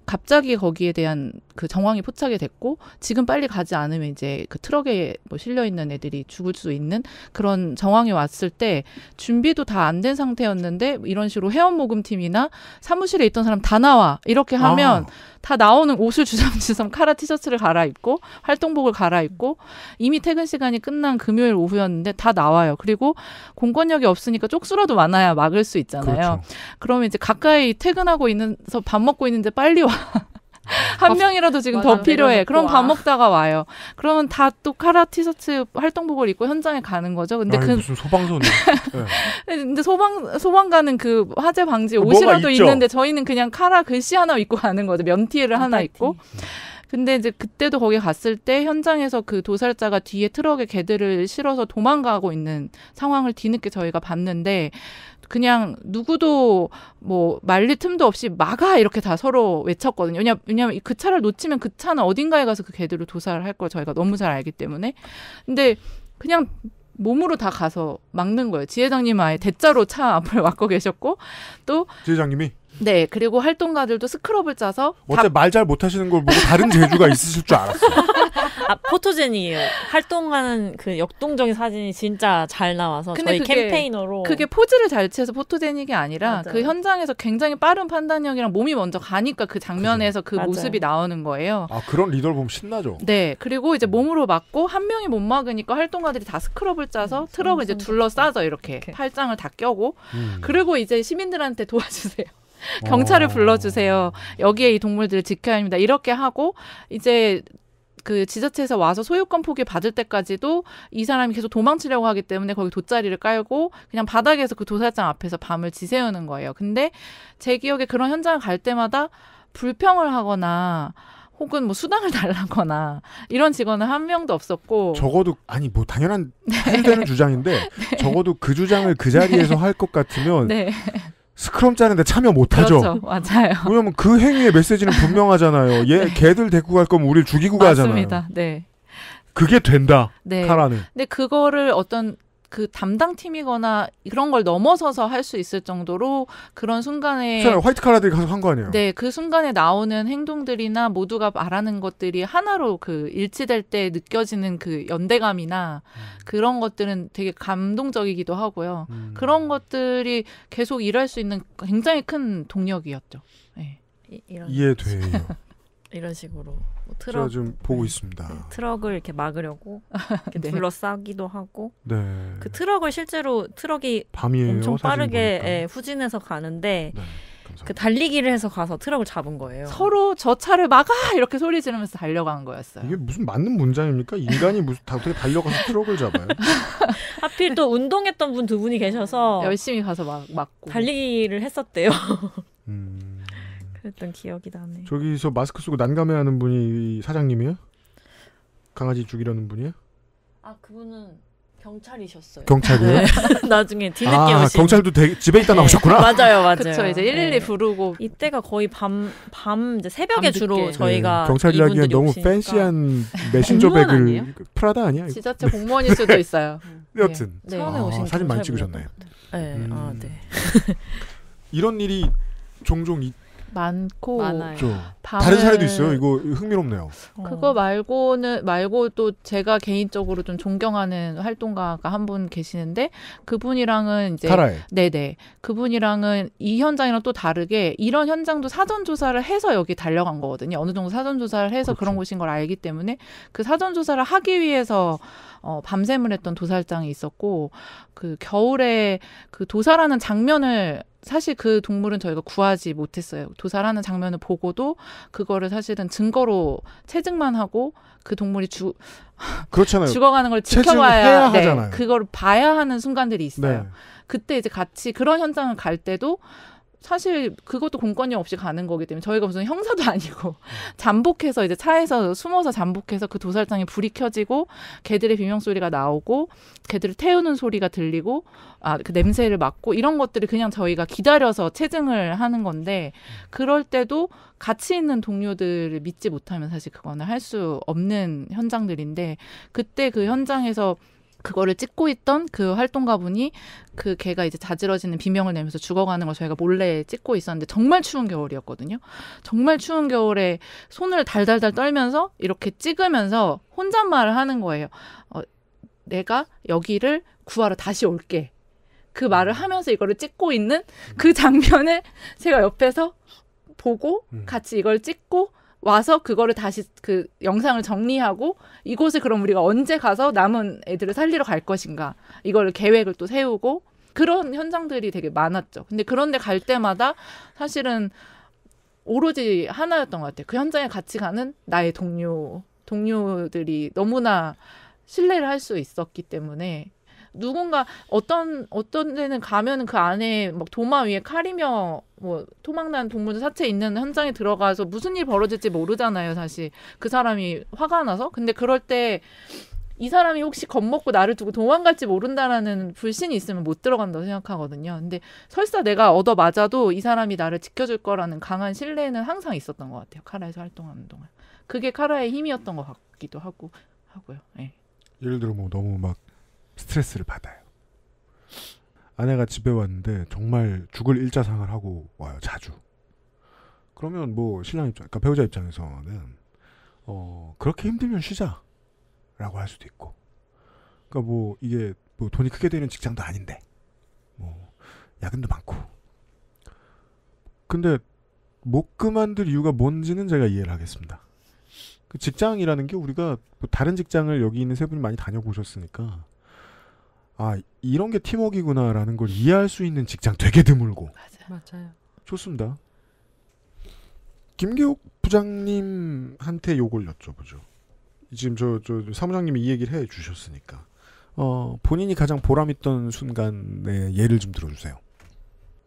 갑자기 거기에 대한 그 정황이 포착이 됐고 지금 빨리 가지 않으면 이제 그 트럭에 뭐 실려 있는 애들이 죽을 수 있는 그런 정황이 왔을 때 준비도 다 안 된 상태였는데 이런 식으로 회원 모금팀이나 사무실에 있던 사람 다 나와 이렇게 아. 하면 아. 다 나오는 옷을 주섬주섬 카라 티셔츠를 갈아입고 활동복을 갈아입고 이미 퇴근 시간이 끝난 금요일 오후였는데 다 나와요. 그리고 공권력이 없으니까 쪽수라도 많아야 막을 수 있잖아요. 그렇죠. 그러면 이제 가까이 퇴근하고 있는서 밥 먹고 있는데 빨리 와. (laughs) 한 명이라도 지금 더 필요해. 그럼 그러니까. 밥 먹다가 와요. 그러면 다 또 카라 티셔츠 활동복을 입고 현장에 가는 거죠. 근데 아니, 그 무슨 소방서 네. 예. (laughs) 근데 소방 소방관은 그 화재 방지 뭐, 옷이라도 있는데 저희는 그냥 카라 글씨 하나 입고 가는 거죠. 면티를 하나 입고. 근데 이제 그때도 거기 갔을 때 현장에서 그 도살자가 뒤에 트럭에 개들을 실어서 도망가고 있는 상황을 뒤늦게 저희가 봤는데 그냥 누구도 뭐 말릴 틈도 없이 막아 이렇게 다 서로 외쳤거든요. 왜냐 왜냐면 그 차를 놓치면 그 차는 어딘가에 가서 그 개들을 도살을 할걸 저희가 너무 잘 알기 때문에. 근데 그냥 몸으로 다 가서 막는 거예요. 지회장님 아예 대자로 차 앞을 (laughs) 막고 계셨고 또 지회장님이 네, 그리고 활동가들도 스크럽을 짜서 어째 말잘 못하시는 걸 보고 다른 재주가 있으실 줄 알았어요. (laughs) 아, 포토제니에요 활동하는 그 역동적인 사진이 진짜 잘 나와서 저희 그게, 캠페인으로 그게 포즈를 잘 취해서 포토제닉이 아니라 맞아요. 그 현장에서 굉장히 빠른 판단력이랑 몸이 먼저 가니까 그 장면에서 그 맞아요. 모습이 나오는 거예요. 아 그런 리더를 보면 신나죠. 네, 그리고 이제 몸으로 막고 한 명이 못 막으니까 활동가들이 다 스크럽을 짜서 음, 트럭을 이제 둘러싸서 이렇게, 이렇게, 팔짱을 다 껴고 음. 그리고 이제 시민들한테 도와주세요. (laughs) 경찰을 어. 불러주세요. 여기에 이 동물들을 지켜야 합니다. 이렇게 하고 이제 그 지자체에서 와서 소유권 포기 받을 때까지도 이 사람이 계속 도망치려고 하기 때문에 거기 돗자리를 깔고 그냥 바닥에서 그 도살장 앞에서 밤을 지새우는 거예요. 근데 제 기억에 그런 현장을 갈 때마다 불평을 하거나 혹은 뭐 수당을 (laughs) 달라거나 이런 직원은 한 명도 없었고 적어도 아니 뭐 당연한 (laughs) 네. 해되는 주장인데 네. 적어도 그 주장을 그 자리에서 네. 할것 같으면 네. 스크럼 짜는데 참여 못하죠. 그렇죠. 맞아요. 왜냐면 그 행위의 메시지는 분명하잖아요. 얘 네. 걔들 데리고 갈 거면 우리 죽이고 맞습니다. 가잖아요. 맞습니다. 네. 그게 된다. 네. 카라는. 근데 그거를 어떤 그 담당 팀이거나 그런 걸 넘어서서 할 수 있을 정도로 그런 순간에 화이트 칼라들이 가서 한거 아니에요? 네, 그 순간에 나오는 행동들이나 모두가 말하는 것들이 하나로 그 일치될 때 느껴지는 그 연대감이나 음. 그런 것들은 되게 감동적이기도 하고요. 음. 그런 것들이 계속 일할 수 있는 굉장히 큰 동력이었죠. 네. 이, 이해돼요. (laughs) 이런 식으로 뭐 트럭, 제가 지 보고 네. 있습니다. 네, 트럭을 이렇게 막으려고 (laughs) 이렇게 네. 둘러싸기도 하고 네. 그 트럭을 실제로 트럭이 밤이에요, 엄청 빠르게 예, 후진해서 가는데 네, 그 달리기를 해서 가서 트럭을 잡은 거예요. 서로 저 차를 막아 이렇게 소리 지르면서 달려간 거였어요. 이게 무슨 맞는 문장입니까? 인간이 무슨 다 어떻게 달려가서 트럭을 잡아요? (laughs) 하필 또 운동했던 분 두 분이 계셔서 열심히 가서 막 막고 달리기를 했었대요. 음. 그랬던 기억이 나네. 저기서 마스크 쓰고 난감해하는 분이 사장님이에요? 강아지 죽이려는 분이에요? 아 그분은 경찰이셨어요. 경찰이요? 네. (laughs) 나중에 뒤늦게 아, 오신. 경찰도 되, 집에 있다 네. 나오셨구나. 맞아요, 맞아요. 그쵸, 이제 112 네. 부르고 이때가 거의 밤, 밤 이제 새벽에 주로 저희가 네. 경찰이라기엔 너무 팬시한 (laughs) 메신저백을 프라다 아니야? 지자체 네. 공무원일 수도 (laughs) 있어요. 여튼 네. 처음에 아, 오신 사진 많이 찍으셨나요? 네, 아, 음. 아 네. 이런 일이 종종 있. 많고 많아요. 그렇죠. 다른 사례도 있어요. 이거 흥미롭네요. 어. 그거 말고는 말고 또 제가 개인적으로 좀 존경하는 활동가가 한 분 계시는데 그분이랑은 이제 타라에. 네네 그분이랑은 이 현장이랑 또 다르게 이런 현장도 사전 조사를 해서 여기 달려간 거거든요. 어느 정도 사전 조사를 해서 그렇죠. 그런 곳인 걸 알기 때문에 그 사전 조사를 하기 위해서 어, 밤샘을 했던 도살장이 있었고 그 겨울에 그 도살하는 장면을 사실 그 동물은 저희가 구하지 못했어요. 도살하는 장면을 보고도 그거를 사실은 증거로 채증만 하고 그 동물이 죽 (laughs) 그렇잖아요. 죽어가는 걸 지켜봐야 네, 하잖아 그걸 봐야 하는 순간들이 있어요. 네. 그때 이제 같이 그런 현장을 갈 때도 사실 그것도 공권이 없이 가는 거기 때문에 저희가 무슨 형사도 (laughs) 아니고 잠복해서 이제 차에서 숨어서 잠복해서 그 도살장에 불이 켜지고 개들의 비명 소리가 나오고 개들을 태우는 소리가 들리고 아 그 냄새를 맡고 이런 것들을 그냥 저희가 기다려서 체증을 하는 건데 그럴 때도 같이 있는 동료들을 믿지 못하면 사실 그거는 할 수 없는 현장들인데 그때 그 현장에서 그거를 찍고 있던 그 활동가분이 그 개가 이제 자지러지는 비명을 내면서 죽어가는 걸 저희가 몰래 찍고 있었는데 정말 추운 겨울이었거든요. 정말 추운 겨울에 손을 달달달 떨면서 이렇게 찍으면서 혼잣말을 하는 거예요. 어, 내가 여기를 구하러 다시 올게. 그 말을 음. 하면서 이거를 찍고 있는 그 장면을 음. 제가 옆에서 보고 음. 같이 이걸 찍고 와서 그거를 다시 그 영상을 정리하고 이곳에 그럼 우리가 언제 가서 남은 애들을 살리러 갈 것인가 이걸 계획을 또 세우고 그런 현장들이 되게 많았죠. 근데 그런데 갈 때마다 사실은 오로지 하나였던 것 같아요. 그 현장에 같이 가는 나의 동료 동료들이 너무나 신뢰를 할 수 있었기 때문에 누군가 어떤 어떤 데는 가면은 그 안에 막 도마 위에 칼이며 뭐 토막난 동물 사체 있는 현장에 들어가서 무슨 일 벌어질지 모르잖아요, 사실. 그 사람이 화가 나서. 근데 그럴 때 이 사람이 혹시 겁먹고 나를 두고 도망갈지 모른다라는 불신이 있으면 못 들어간다고 생각하거든요. 근데 설사 내가 얻어 맞아도 이 사람이 나를 지켜줄 거라는 강한 신뢰는 항상 있었던 것 같아요. 카라에서 활동하는 동안. 그게 카라의 힘이었던 것 같기도 하고 하고요. 예. 예를 들어 뭐 너무 막 스트레스를 받아요. 아내가 집에 왔는데 정말 죽을 일자상을 하고 와요. 자주. 그러면 뭐 신랑 입장, 그러니까 배우자 입장에서는 어 그렇게 힘들면 쉬자라고 할 수도 있고. 그러니까 뭐 이게 뭐 돈이 크게 되는 직장도 아닌데 뭐 야근도 많고. 근데 못 그만둘 이유가 뭔지는 제가 이해를 하겠습니다. 그 직장이라는 게 우리가 뭐 다른 직장을 여기 있는 세 분이 많이 다녀보셨으니까 아 이런 게 팀워크구나라는 걸 이해할 수 있는 직장 되게 드물고 맞아요. 좋습니다. 김기옥 부장님한테 요걸 여쭤보죠. 지금 저, 저 사무장님이 이 얘기를 해 주셨으니까 어, 본인이 가장 보람 있던 순간의 예를 좀 들어주세요.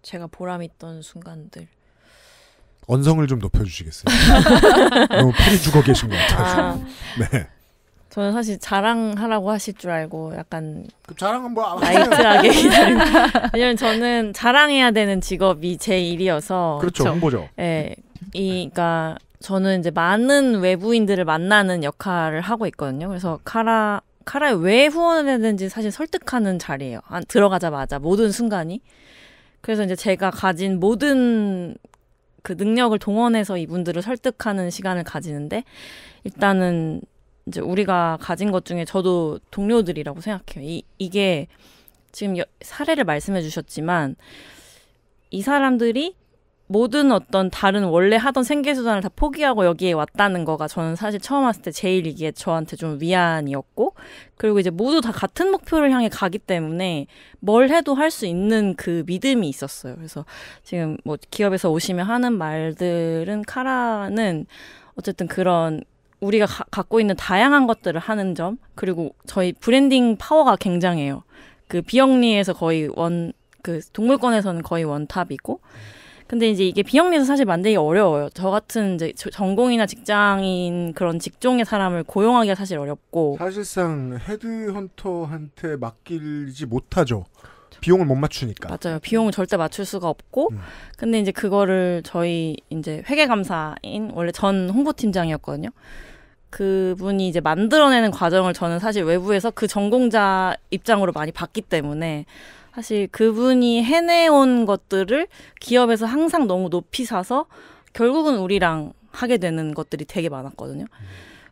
제가 보람 있던 순간들. 언성을 좀 높여주시겠어요? (laughs) 너무 풀이 죽어 계신 것 같아요. 아, 네. 저는 사실 자랑하라고 하실 줄 알고 약간 그 자랑은 뭐 나이트하게 (laughs) 왜냐면 저는 자랑해야 되는 직업이 제 일이어서 그렇죠 홍보죠. 예, 이 그러니까 저는 이제 많은 외부인들을 만나는 역할을 하고 있거든요. 그래서 카라 카라에 왜 후원을 했는지 사실 설득하는 자리예요. 안, 들어가자마자 모든 순간이 그래서 이제 제가 가진 모든 그 능력을 동원해서 이분들을 설득하는 시간을 가지는데 일단은 이제 우리가 가진 것 중에 저도 동료들이라고 생각해요. 이, 이게 지금 여, 사례를 말씀해 주셨지만 이 사람들이 모든 어떤 다른 원래 하던 생계수단을 다 포기하고 여기에 왔다는 거가 저는 사실 처음 왔을 때 제일 이게 저한테 좀 위안이었고 그리고 이제 모두 다 같은 목표를 향해 가기 때문에 뭘 해도 할 수 있는 그 믿음이 있었어요. 그래서 지금 뭐 기업에서 오시면 하는 말들은 카라는 어쨌든 그런 우리가 가, 갖고 있는 다양한 것들을 하는 점 그리고 저희 브랜딩 파워가 굉장해요. 그 비영리에서 거의 원 그 동물권에서는 거의 원탑이고 근데 이제 이게 비영리에서 사실 만들기 어려워요. 저 같은 이제 전공이나 직장인 그런 직종의 사람을 고용하기가 사실 어렵고 사실상 헤드헌터한테 맡기지 못하죠. 그렇죠. 비용을 못 맞추니까. 맞아요. 비용을 절대 맞출 수가 없고, 음. 근데 이제 그거를 저희 이제 회계감사인 원래 전 홍보팀장이었거든요. 그분이 이제 만들어내는 과정을 저는 사실 외부에서 그 전공자 입장으로 많이 봤기 때문에 사실 그분이 해내온 것들을 기업에서 항상 너무 높이 사서 결국은 우리랑 하게 되는 것들이 되게 많았거든요.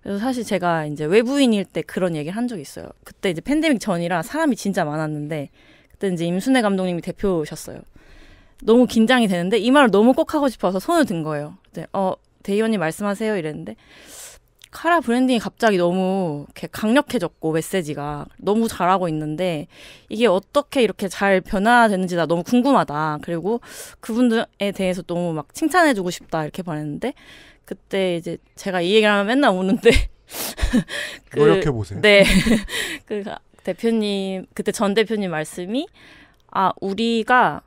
그래서 사실 제가 이제 외부인일 때 그런 얘기를 한 적이 있어요. 그때 이제 팬데믹 전이라 사람이 진짜 많았는데 그때 이제 임순애 감독님이 대표셨어요. 너무 긴장이 되는데 이 말을 너무 꼭 하고 싶어서 손을 든 거예요. 이제 어 대의원님 말씀하세요 이랬는데 카라 브랜딩이 갑자기 너무 이렇게 강력해졌고 메시지가 너무 잘하고 있는데 이게 어떻게 이렇게 잘 변화되는지 나 너무 궁금하다. 그리고 그분들에 대해서 너무 막 칭찬해주고 싶다 이렇게 보냈는데 그때 이제 제가 이 얘기를 하면 맨날 우는데 (laughs) 그, 노력해 보세요. 네, (laughs) 그 대표님 그때 전 대표님 말씀이 아 우리가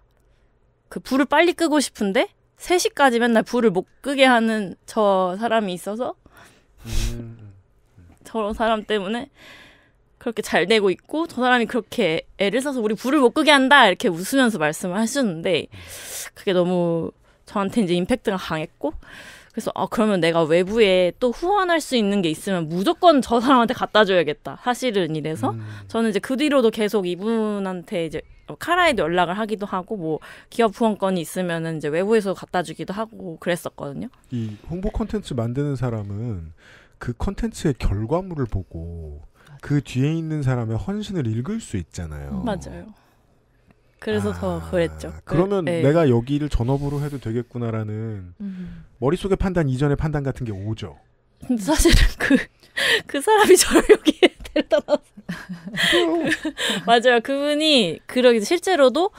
그 불을 빨리 끄고 싶은데 3시까지 맨날 불을 못 끄게 하는 저 사람이 있어서 음, 음, 음. 저런 사람 때문에 그렇게 잘 되고 있고 저 사람이 그렇게 애를 써서 우리 불을 못 끄게 한다 이렇게 웃으면서 말씀을 하셨는데 그게 너무 저한테 이제 임팩트가 강했고 그래서 아 그러면 내가 외부에 또 후원할 수 있는 게 있으면 무조건 저 사람한테 갖다 줘야겠다. 사실은 이래서 음. 저는 이제 그 뒤로도 계속 이분한테 이제 뭐 카라에도 연락을 하기도 하고 뭐 기업 후원권이 있으면은 이제 외부에서 갖다 주기도 하고 그랬었거든요. 이 홍보 콘텐츠 만드는 사람은 그콘텐츠의 결과물을 보고 그 뒤에 있는 사람의 헌신을 읽을 수 있잖아요. 맞아요. 그래서 아, 더 그랬죠. 그 그러면 네. 내가 여기를 전업으로 해도 되겠구나라는 음. 머릿속의 판단 이전의 판단 같은 게 오죠. 사실은 그, 그 사람이 저를 여기에 (laughs) 데려다 맞아요. 그분이, 그러기 실제로도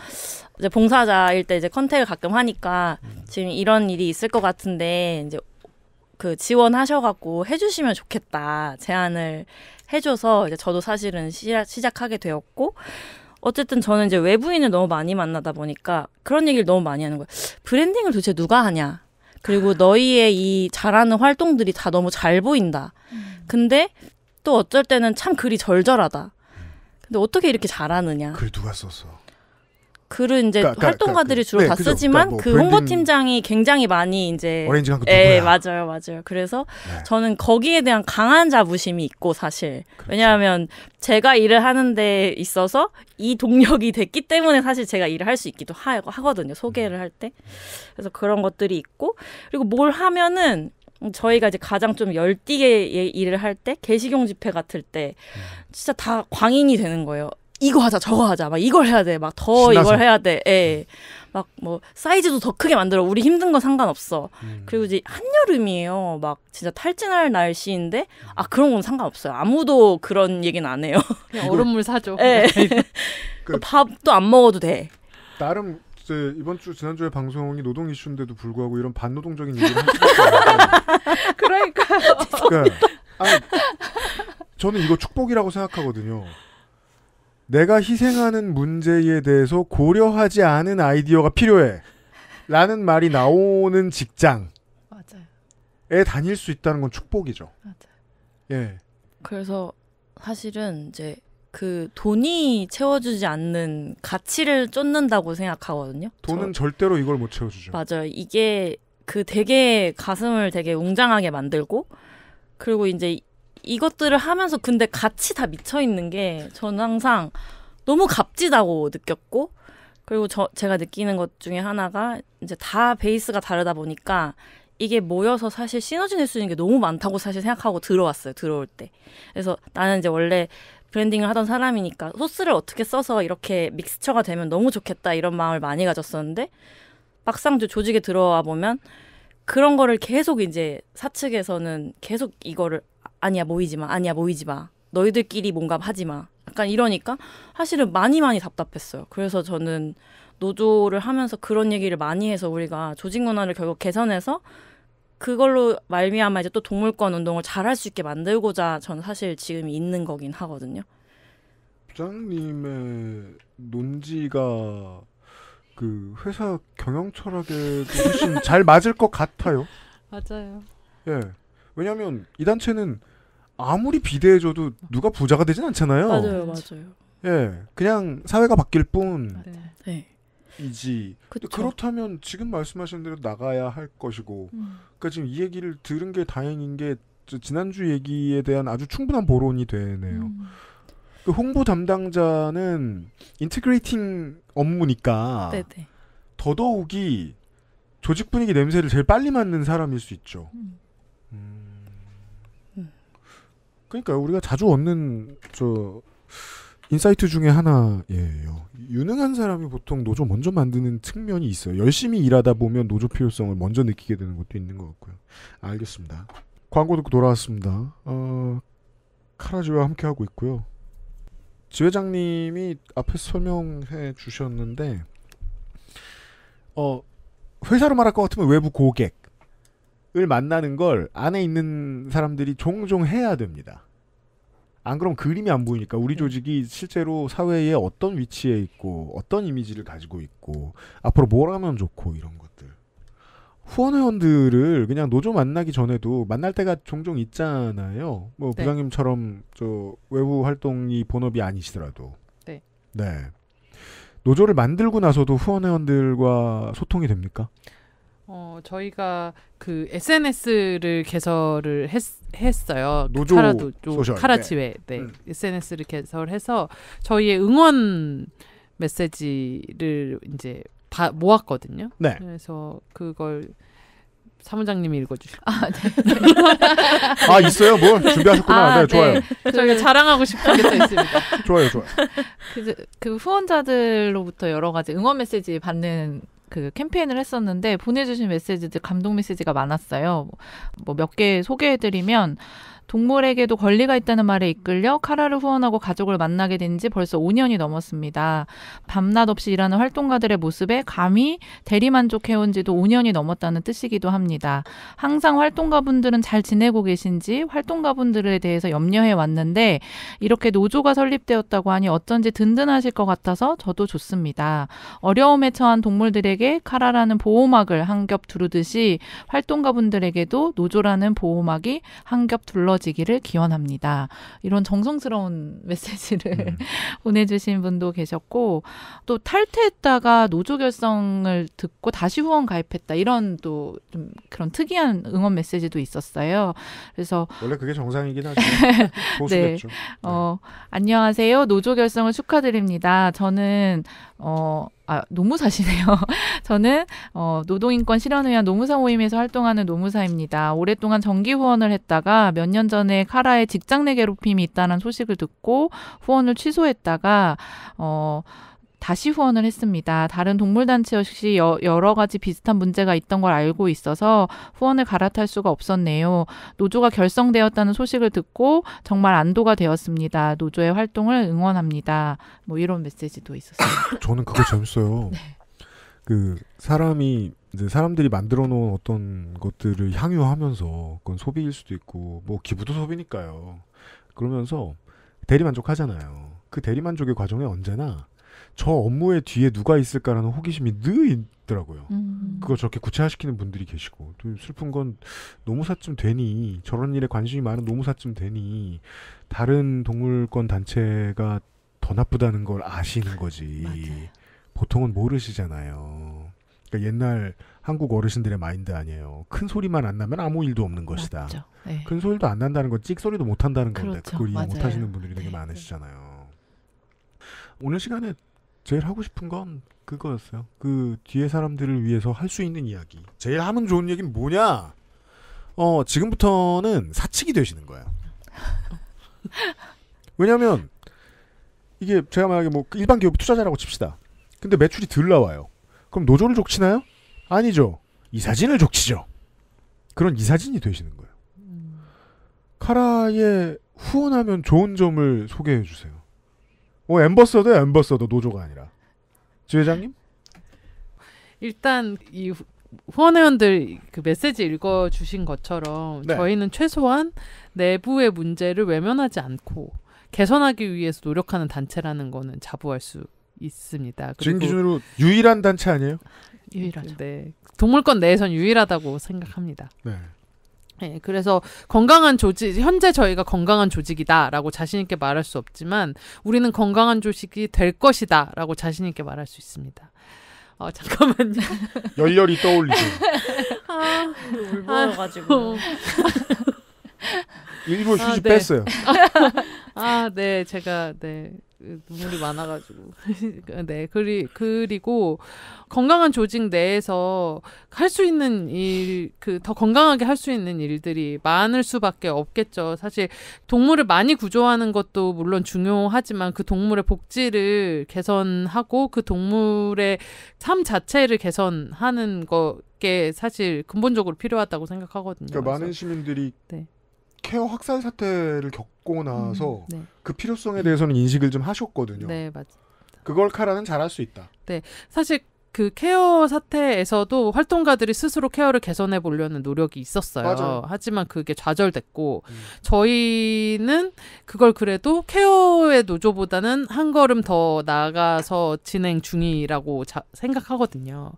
이제 봉사자일 때 이제 컨택을 가끔 하니까 음. 지금 이런 일이 있을 것 같은데 이제 그 지원하셔갖고 해주시면 좋겠다 제안을 해줘서 이제 저도 사실은 시작하게 되었고 어쨌든 저는 이제 외부인을 너무 많이 만나다 보니까 그런 얘기를 너무 많이 하는 거예요. 브랜딩을 도대체 누가 하냐? 그리고 아. 너희의 이 잘하는 활동들이 다 너무 잘 보인다. 음. 근데 또 어쩔 때는 참 글이 절절하다. 근데 어떻게 이렇게 잘하느냐? 글 누가 썼어? 글은 이제 그러 그러니까, 그러니까 활동가들이 그러 주로 네, 다 그죠. 쓰지만 그러니까 뭐그 브랜딩- 홍보팀장이 굉장히 많이 이제 오렌지 한그 예, 맞아요, 맞아요. 그래서 네. 저는 거기에 대한 강한 자부심이 있고 사실 그렇죠. 왜냐하면 제가 일을 하는데 있어서 이 동력이 됐기 때문에 사실 제가 일을 할 수 있기도 하, 하거든요. 소개를 할 때. 그래서 그런 것들이 있고 그리고 뭘 하면은 저희가 이제 가장 좀 열띠게 예, 일을 할 때 게시경 집회 같을 때 음. 진짜 다 광인이 되는 거예요. 이거 하자 저거 하자 막 이걸 해야 돼 막 더 이걸 해야 돼 예. 음. 막뭐 사이즈도 더 크게 만들어 우리 힘든 거 상관없어 음. 그리고 이제 한여름이에요 막 진짜 탈진할 날씨인데 음. 아 그런 건 상관없어요 아무도 그런 얘기는 안 해요 그냥 얼음물 사줘 예. (laughs) 네. 그 밥도 안 먹어도 돼 나름 이제 이번 주 지난주에 방송이 노동 이슈인데도 불구하고 이런 반노동적인 얘기를 (laughs) 그러니까 그러니까 아, 아니, 저는 이거 축복이라고 생각하거든요 내가 희생하는 문제에 대해서 고려하지 않은 아이디어가 필요해. 라는 말이 나오는 직장. 에 다닐 수 있다는 건 축복이죠. 맞아요. 예. 그래서 사실은 이제 그 돈이 채워주지 않는 가치를 쫓는다고 생각하거든요. 돈은 저, 절대로 이걸 못 채워주죠. 맞아요. 이게 그 되게 가슴을 되게 웅장하게 만들고 그리고 이제 이것들을 하면서 근데 같이 다 미쳐 있는 게 저는 항상 너무 값지다고 느꼈고 그리고 저 제가 느끼는 것 중에 하나가 이제 다 베이스가 다르다 보니까 이게 모여서 사실 시너지 낼 수 있는 게 너무 많다고 사실 생각하고 들어왔어요. 들어올 때. 그래서 나는 이제 원래 브랜딩을 하던 사람이니까 소스를 어떻게 써서 이렇게 믹스처가 되면 너무 좋겠다 이런 마음을 많이 가졌었는데 막상 조직에 들어와 보면 그런 거를 계속 이제 사측에서는 계속 이거를 아니야 모이지 마 아니야 모이지 마 너희들끼리 뭔가 하지 마 약간 이러니까 사실은 많이 많이 답답했어요 그래서 저는 노조를 하면서 그런 얘기를 많이 해서 우리가 조직 문화를 결국 개선해서 그걸로 말미암아 이제 또 동물권 운동을 잘할 수 있게 만들고자 저는 사실 지금 있는 거긴 하거든요. 부장님의 논지가 그 회사 경영 철학에 훨씬 (laughs) 잘 맞을 것 같아요. 맞아요. 예. 왜냐하면 이 단체는 아무리 비대해줘도 누가 부자가 되진 않잖아요. 맞아요, 음. 맞아요. 예, 그냥 사회가 바뀔 뿐. 네. 네. 네. 이지. 그렇다면 지금 말씀하신 대로 나가야 할 것이고, 음. 그러니까 지금 이 얘기를 들은 게 다행인 게 지난주 얘기에 대한 아주 충분한 보론이 되네요. 음. 그 홍보 담당자는 인티그레이팅 업무니까 네네. 더더욱이 조직 분위기 냄새를 제일 빨리 맡는 사람일 수 있죠. 음. 음. 그러니까 우리가 자주 얻는 저 인사이트 중에 하나예요. 유능한 사람이 보통 노조 먼저 만드는 측면이 있어요. 열심히 일하다 보면 노조 필요성을 먼저 느끼게 되는 것도 있는 것 같고요. 알겠습니다. 광고 듣고 돌아왔습니다. 어, 카라지와 함께 하고 있고요. 지회장님이 앞에 설명해 주셨는데, 어, 회사로 말할 것 같으면 외부 고객, 을 만나는 걸 안에 있는 사람들이 종종 해야 됩니다. 안 그럼 그림이 안 보이니까 우리 네. 조직이 실제로 사회에 어떤 위치에 있고 어떤 이미지를 가지고 있고 앞으로 뭘 하면 좋고 이런 것들 후원 회원들을 그냥 노조 만나기 전에도 만날 때가 종종 있잖아요. 뭐 네. 부장님처럼 저 외부 활동이 본업이 아니시더라도 네. 네 노조를 만들고 나서도 후원 회원들과 소통이 됩니까? 어, 저희가 그 SNS를 개설을 했, 어요 그 노조 카라도, 소셜. 카라치회. 네. 네. 음. SNS를 개설해서 저희의 응원 메시지를 이제 바, 모았거든요. 네. 그래서 그걸 사무장님이 읽어주실 아, 네. 아 있어요? 뭐 준비하셨구나. 아, 네, 네, 좋아요. 그 저희가 자랑하고 싶은 게 또 있습니다. (laughs) 좋아요, 좋아요. 그, 그 후원자들로부터 여러 가지 응원 메시지 받는 그 캠페인을 했었는데 보내주신 메시지들 감동 메시지가 많았어요. 뭐 몇개 뭐 소개해드리면 동물에게도 권리가 있다는 말에 이끌려 카라를 후원하고 가족을 만나게 된 지 벌써 5년이 넘었습니다. 밤낮 없이 일하는 활동가들의 모습에 감히 대리만족해온 지도 5년이 넘었다는 뜻이기도 합니다. 항상 활동가분들은 잘 지내고 계신지 활동가분들에 대해서 염려해 왔는데 이렇게 노조가 설립되었다고 하니 어쩐지 든든하실 것 같아서 저도 좋습니다. 어려움에 처한 동물들에게 카라라는 보호막을 한 겹 두르듯이 활동가분들에게도 노조라는 보호막이 한 겹 둘러 이어지기를 기원합니다. 이런 정성스러운 (laughs) 메시지를 음. 보내주신 분도 계셨고 또 탈퇴했다가 노조 결성을 듣고 다시 후원 가입했다 이런 또좀 그런 특이한 응원 메시지도 있었어요. 그래서 원래 그게 정상이긴 하죠. (laughs) 네. 보수겠죠. 어, 네. 어, 안녕하세요. 노조 결성을 축하드립니다. 저는 어 아, 노무사시네요. (laughs) 저는 어, 노동인권 실현을 위한 노무사 모임에서 활동하는 노무사입니다. 오랫동안 정기 후원을 했다가 몇 년 전에 카라의 직장 내 괴롭힘이 있다는 소식을 듣고 후원을 취소했다가 어, 다시 후원을 했습니다. 다른 동물단체 역시 여, 여러 가지 비슷한 문제가 있던 걸 알고 있어서 후원을 갈아탈 수가 없었네요. 노조가 결성되었다는 소식을 듣고 정말 안도가 되었습니다. 노조의 활동을 응원합니다. 뭐 이런 메시지도 있었어요. (coughs) 저는 그거 재밌어요. 네. 그 사람이 이제 사람들이 만들어 놓은 어떤 것들을 향유하면서 그건 소비일 수도 있고 뭐 기부도 소비니까요. 그러면서 대리만족하잖아요. 그 대리만족의 과정에 언제나 저 업무의 뒤에 누가 있을까라는 호기심이 늘 있더라고요. 음. 그걸 저렇게 구체화시키는 분들이 계시고 또 슬픈 건 노무사쯤 되니 저런 일에 관심이 많은 노무사쯤 되니 다른 동물권 단체가 더 나쁘다는 걸 아시는 거지. 맞아요. 보통은 모르시잖아요. 그러니까 옛날 한국 어르신들의 마인드 아니에요. 큰 소리만 안 나면 아무 일도 없는 것이다. 네. 큰 소리도 안 난다는 건 찍소리도 못 한다는 건데 그렇죠. 그걸 이해 못 하시는 분들이 되게 네, 네. 많으시잖아요. 오늘 시간에 제일 하고 싶은 건 그거였어요. 그 뒤에 사람들을 위해서 할 수 있는 이야기. 제일 하면 좋은 얘기는 뭐냐? 어, 지금부터는 사측이 되시는 거예요. 왜냐면, 이게 제가 만약에 뭐 일반 기업 투자자라고 칩시다. 근데 매출이 덜 나와요. 그럼 노조를 족치나요? 아니죠. 이사진을 족치죠. 그런 이사진이 되시는 거예요. 음. 카라에 후원하면 좋은 점을 소개해 주세요. 어, 엠버서더야, 엠버서더. 노조가 아니라. 주 회장님? 일단 이 후원 회원들 그 메시지 읽어 주신 것처럼 네. 저희는 최소한 내부의 문제를 외면하지 않고 개선하기 위해서 노력하는 단체라는 거는 자부할 수 있습니다. 지금 기준으로 유일한 단체 아니에요? 네, 유일하죠. 네. 동물권 내에선 유일하다고 생각합니다. 네. 예, 그래서 건강한 조직, 현재 저희가 건강한 조직이다라고 자신있게 말할 수 없지만 우리는 건강한 조직이 될 것이다라고 자신있게 말할 수 있습니다. 어, 잠깐만요. (laughs) 열렬히 떠올리죠. 아, 울버가지고. 아. 일부 휴지 아, 네. 뺐어요. 아, 네. 제가, 네. 눈물이 많아가지고 (laughs) 네 그리 그리고 건강한 조직 내에서 할 수 있는 일그 더 건강하게 할 수 있는 일들이 많을 수밖에 없겠죠 사실 동물을 많이 구조하는 것도 물론 중요하지만 그 동물의 복지를 개선하고 그 동물의 삶 자체를 개선하는 것게 사실 근본적으로 필요하다고 생각하거든요 그러니까 많은 시민들이 네. 케어 확산 사태를 겪고 나서 음, 네. 그 필요성에 대해서는 인식을 좀 하셨거든요. 네, 맞 그걸 카라는 잘할 수 있다. 네, 사실 그 케어 사태에서도 활동가들이 스스로 케어를 개선해 보려는 노력이 있었어요. 맞아요. 하지만 그게 좌절됐고 음. 저희는 그걸 그래도 케어의 노조보다는 한 걸음 더 나아가서 진행 중이라고 자, 생각하거든요.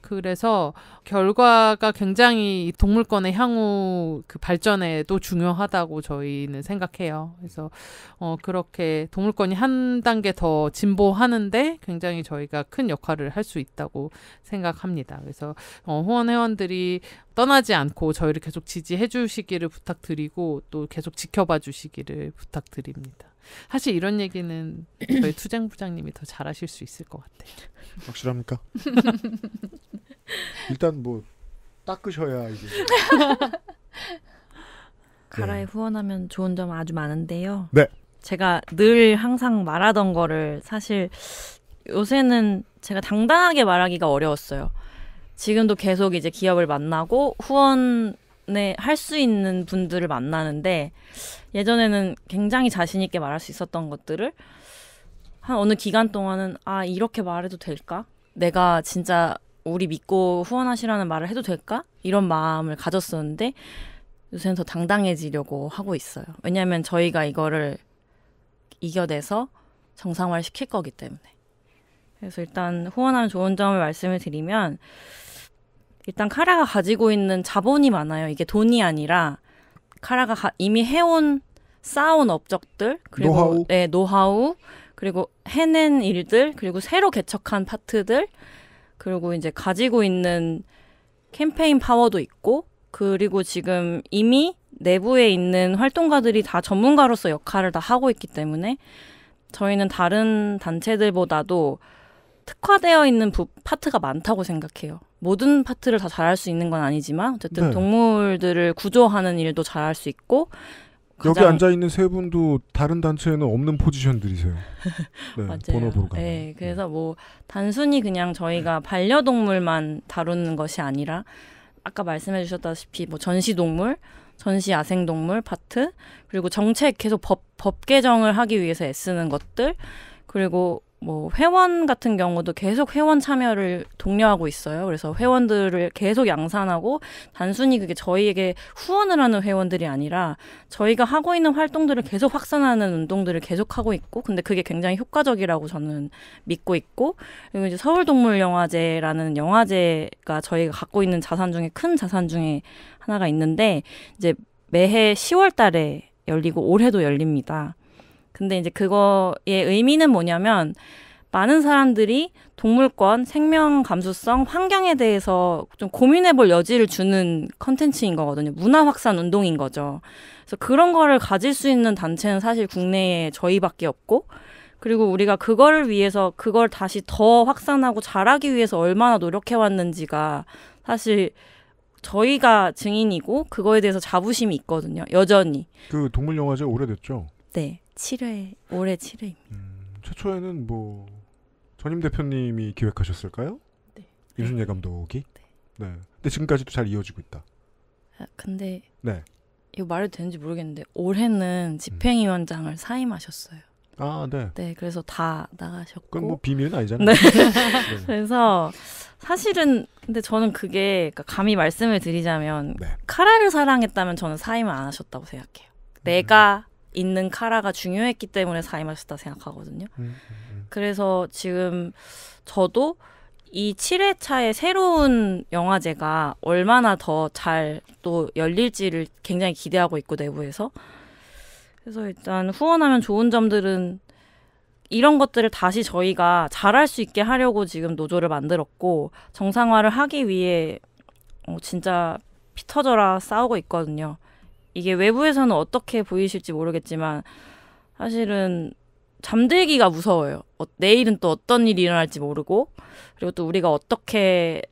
그래서 결과가 굉장히 동물권의 향후 그 발전에도 중요하다고 저희는 생각해요. 그래서 어 그렇게 동물권이 한 단계 더 진보하는데 굉장히 저희가 큰 역할을 할 수 있다. 있다고 생각합니다. 그래서 어, 후원 회원들이 떠나지 않고 저희를 계속 지지해 주시기를 부탁드리고 또 계속 지켜봐 주시기를 부탁드립니다. 사실 이런 얘기는 저희 투쟁 부장님이 더 잘하실 수 있을 것 같아요. 확실합니까? (laughs) 일단 뭐 닦으셔야 이제. 가라에 (laughs) 네. 후원하면 좋은 점 아주 많은데요. 네. 제가 늘 항상 말하던 거를 사실 요새는 제가 당당하게 말하기가 어려웠어요. 지금도 계속 이제 기업을 만나고 후원에 할 수 있는 분들을 만나는데 예전에는 굉장히 자신 있게 말할 수 있었던 것들을 한 어느 기간 동안은 아 이렇게 말해도 될까? 내가 진짜 우리 믿고 후원하시라는 말을 해도 될까? 이런 마음을 가졌었는데 요새는 더 당당해지려고 하고 있어요. 왜냐하면 저희가 이거를 이겨내서 정상화를 시킬 거기 때문에. 그래서 일단 후원하면 좋은 점을 말씀을 드리면 일단 카라가 가지고 있는 자본이 많아요. 이게 돈이 아니라 카라가 가, 이미 해온 쌓아온 업적들 그리고 노하우. 네, 노하우 그리고 해낸 일들 그리고 새로 개척한 파트들 그리고 이제 가지고 있는 캠페인 파워도 있고 그리고 지금 이미 내부에 있는 활동가들이 다 전문가로서 역할을 다 하고 있기 때문에 저희는 다른 단체들보다도 특화되어 있는 부, 파트가 많다고 생각해요. 모든 파트를 다 잘할 수 있는 건 아니지만 어쨌든 네. 동물들을 구조하는 일도 잘할 수 있고 여기 앉아 있는 세 분도 다른 단체에는 없는 포지션들이세요. (laughs) 네, 맞아요. 네, 네, 그래서 뭐 단순히 그냥 저희가 네. 반려동물만 다루는 것이 아니라 아까 말씀해주셨다시피 뭐 전시동물, 전시 야생동물 파트 그리고 정책 계속 법, 법 개정을 하기 위해서 애쓰는 것들 그리고 뭐 회원 같은 경우도 계속 회원 참여를 독려하고 있어요. 그래서 회원들을 계속 양산하고 단순히 그게 저희에게 후원을 하는 회원들이 아니라 저희가 하고 있는 활동들을 계속 확산하는 운동들을 계속 하고 있고 근데 그게 굉장히 효과적이라고 저는 믿고 있고 그리고 이제 서울동물영화제라는 영화제가 저희가 갖고 있는 자산 중에 큰 자산 중에 하나가 있는데 이제 매해 10월 달에 열리고 올해도 열립니다. 근데 이제 그거의 의미는 뭐냐면 많은 사람들이 동물권, 생명 감수성, 환경에 대해서 좀 고민해 볼 여지를 주는 컨텐츠인 거거든요. 문화 확산 운동인 거죠. 그래서 그런 거를 가질 수 있는 단체는 사실 국내에 저희밖에 없고 그리고 우리가 그걸 위해서 그걸 다시 더 확산하고 잘하기 위해서 얼마나 노력해 왔는지가 사실 저희가 증인이고 그거에 대해서 자부심이 있거든요. 여전히. 그 동물 영화제 오래됐죠? 네. 7회 올해 7회입니다. 음, 최초에는 뭐 전임 대표님이 기획하셨을까요? 네. 이순예 감독이. 네. 네. 근데 지금까지도 잘 이어지고 있다. 아, 근데 네. 이거 말해도 되는지 모르겠는데 올해는 음. 집행위원장을 음. 사임하셨어요. 아, 네. 네, 그래서 다 나가셨고. 그건 뭐 비밀은 아니잖아요. 네. 네. (laughs) 그래서 사실은 근데 저는 그게 그러니까 감히 말씀을 드리자면 네. 카라를 사랑했다면 저는 사임을 안 하셨다고 생각해요. 내가 음. 있는 카라가 중요했기 때문에 사임하셨다 생각하거든요. 음, 음. 음. 그래서 지금 저도 이 7회차의 새로운 영화제가 얼마나 더 잘 또 열릴지를 굉장히 기대하고 있고 내부에서 그래서 일단 후원하면 좋은 점들은 이런 것들을 다시 저희가 잘할 수 있게 하려고 지금 노조를 만들었고 정상화를 하기 위해 어, 진짜 피터져라 싸우고 있거든요. 이게 외부에서는 어떻게 보이실지 모르겠지만 사실은 잠들기가 무서워요. 어, 내일은 또 어떤 일이 일어날지 모르고 그리고 또 우리가 어떻게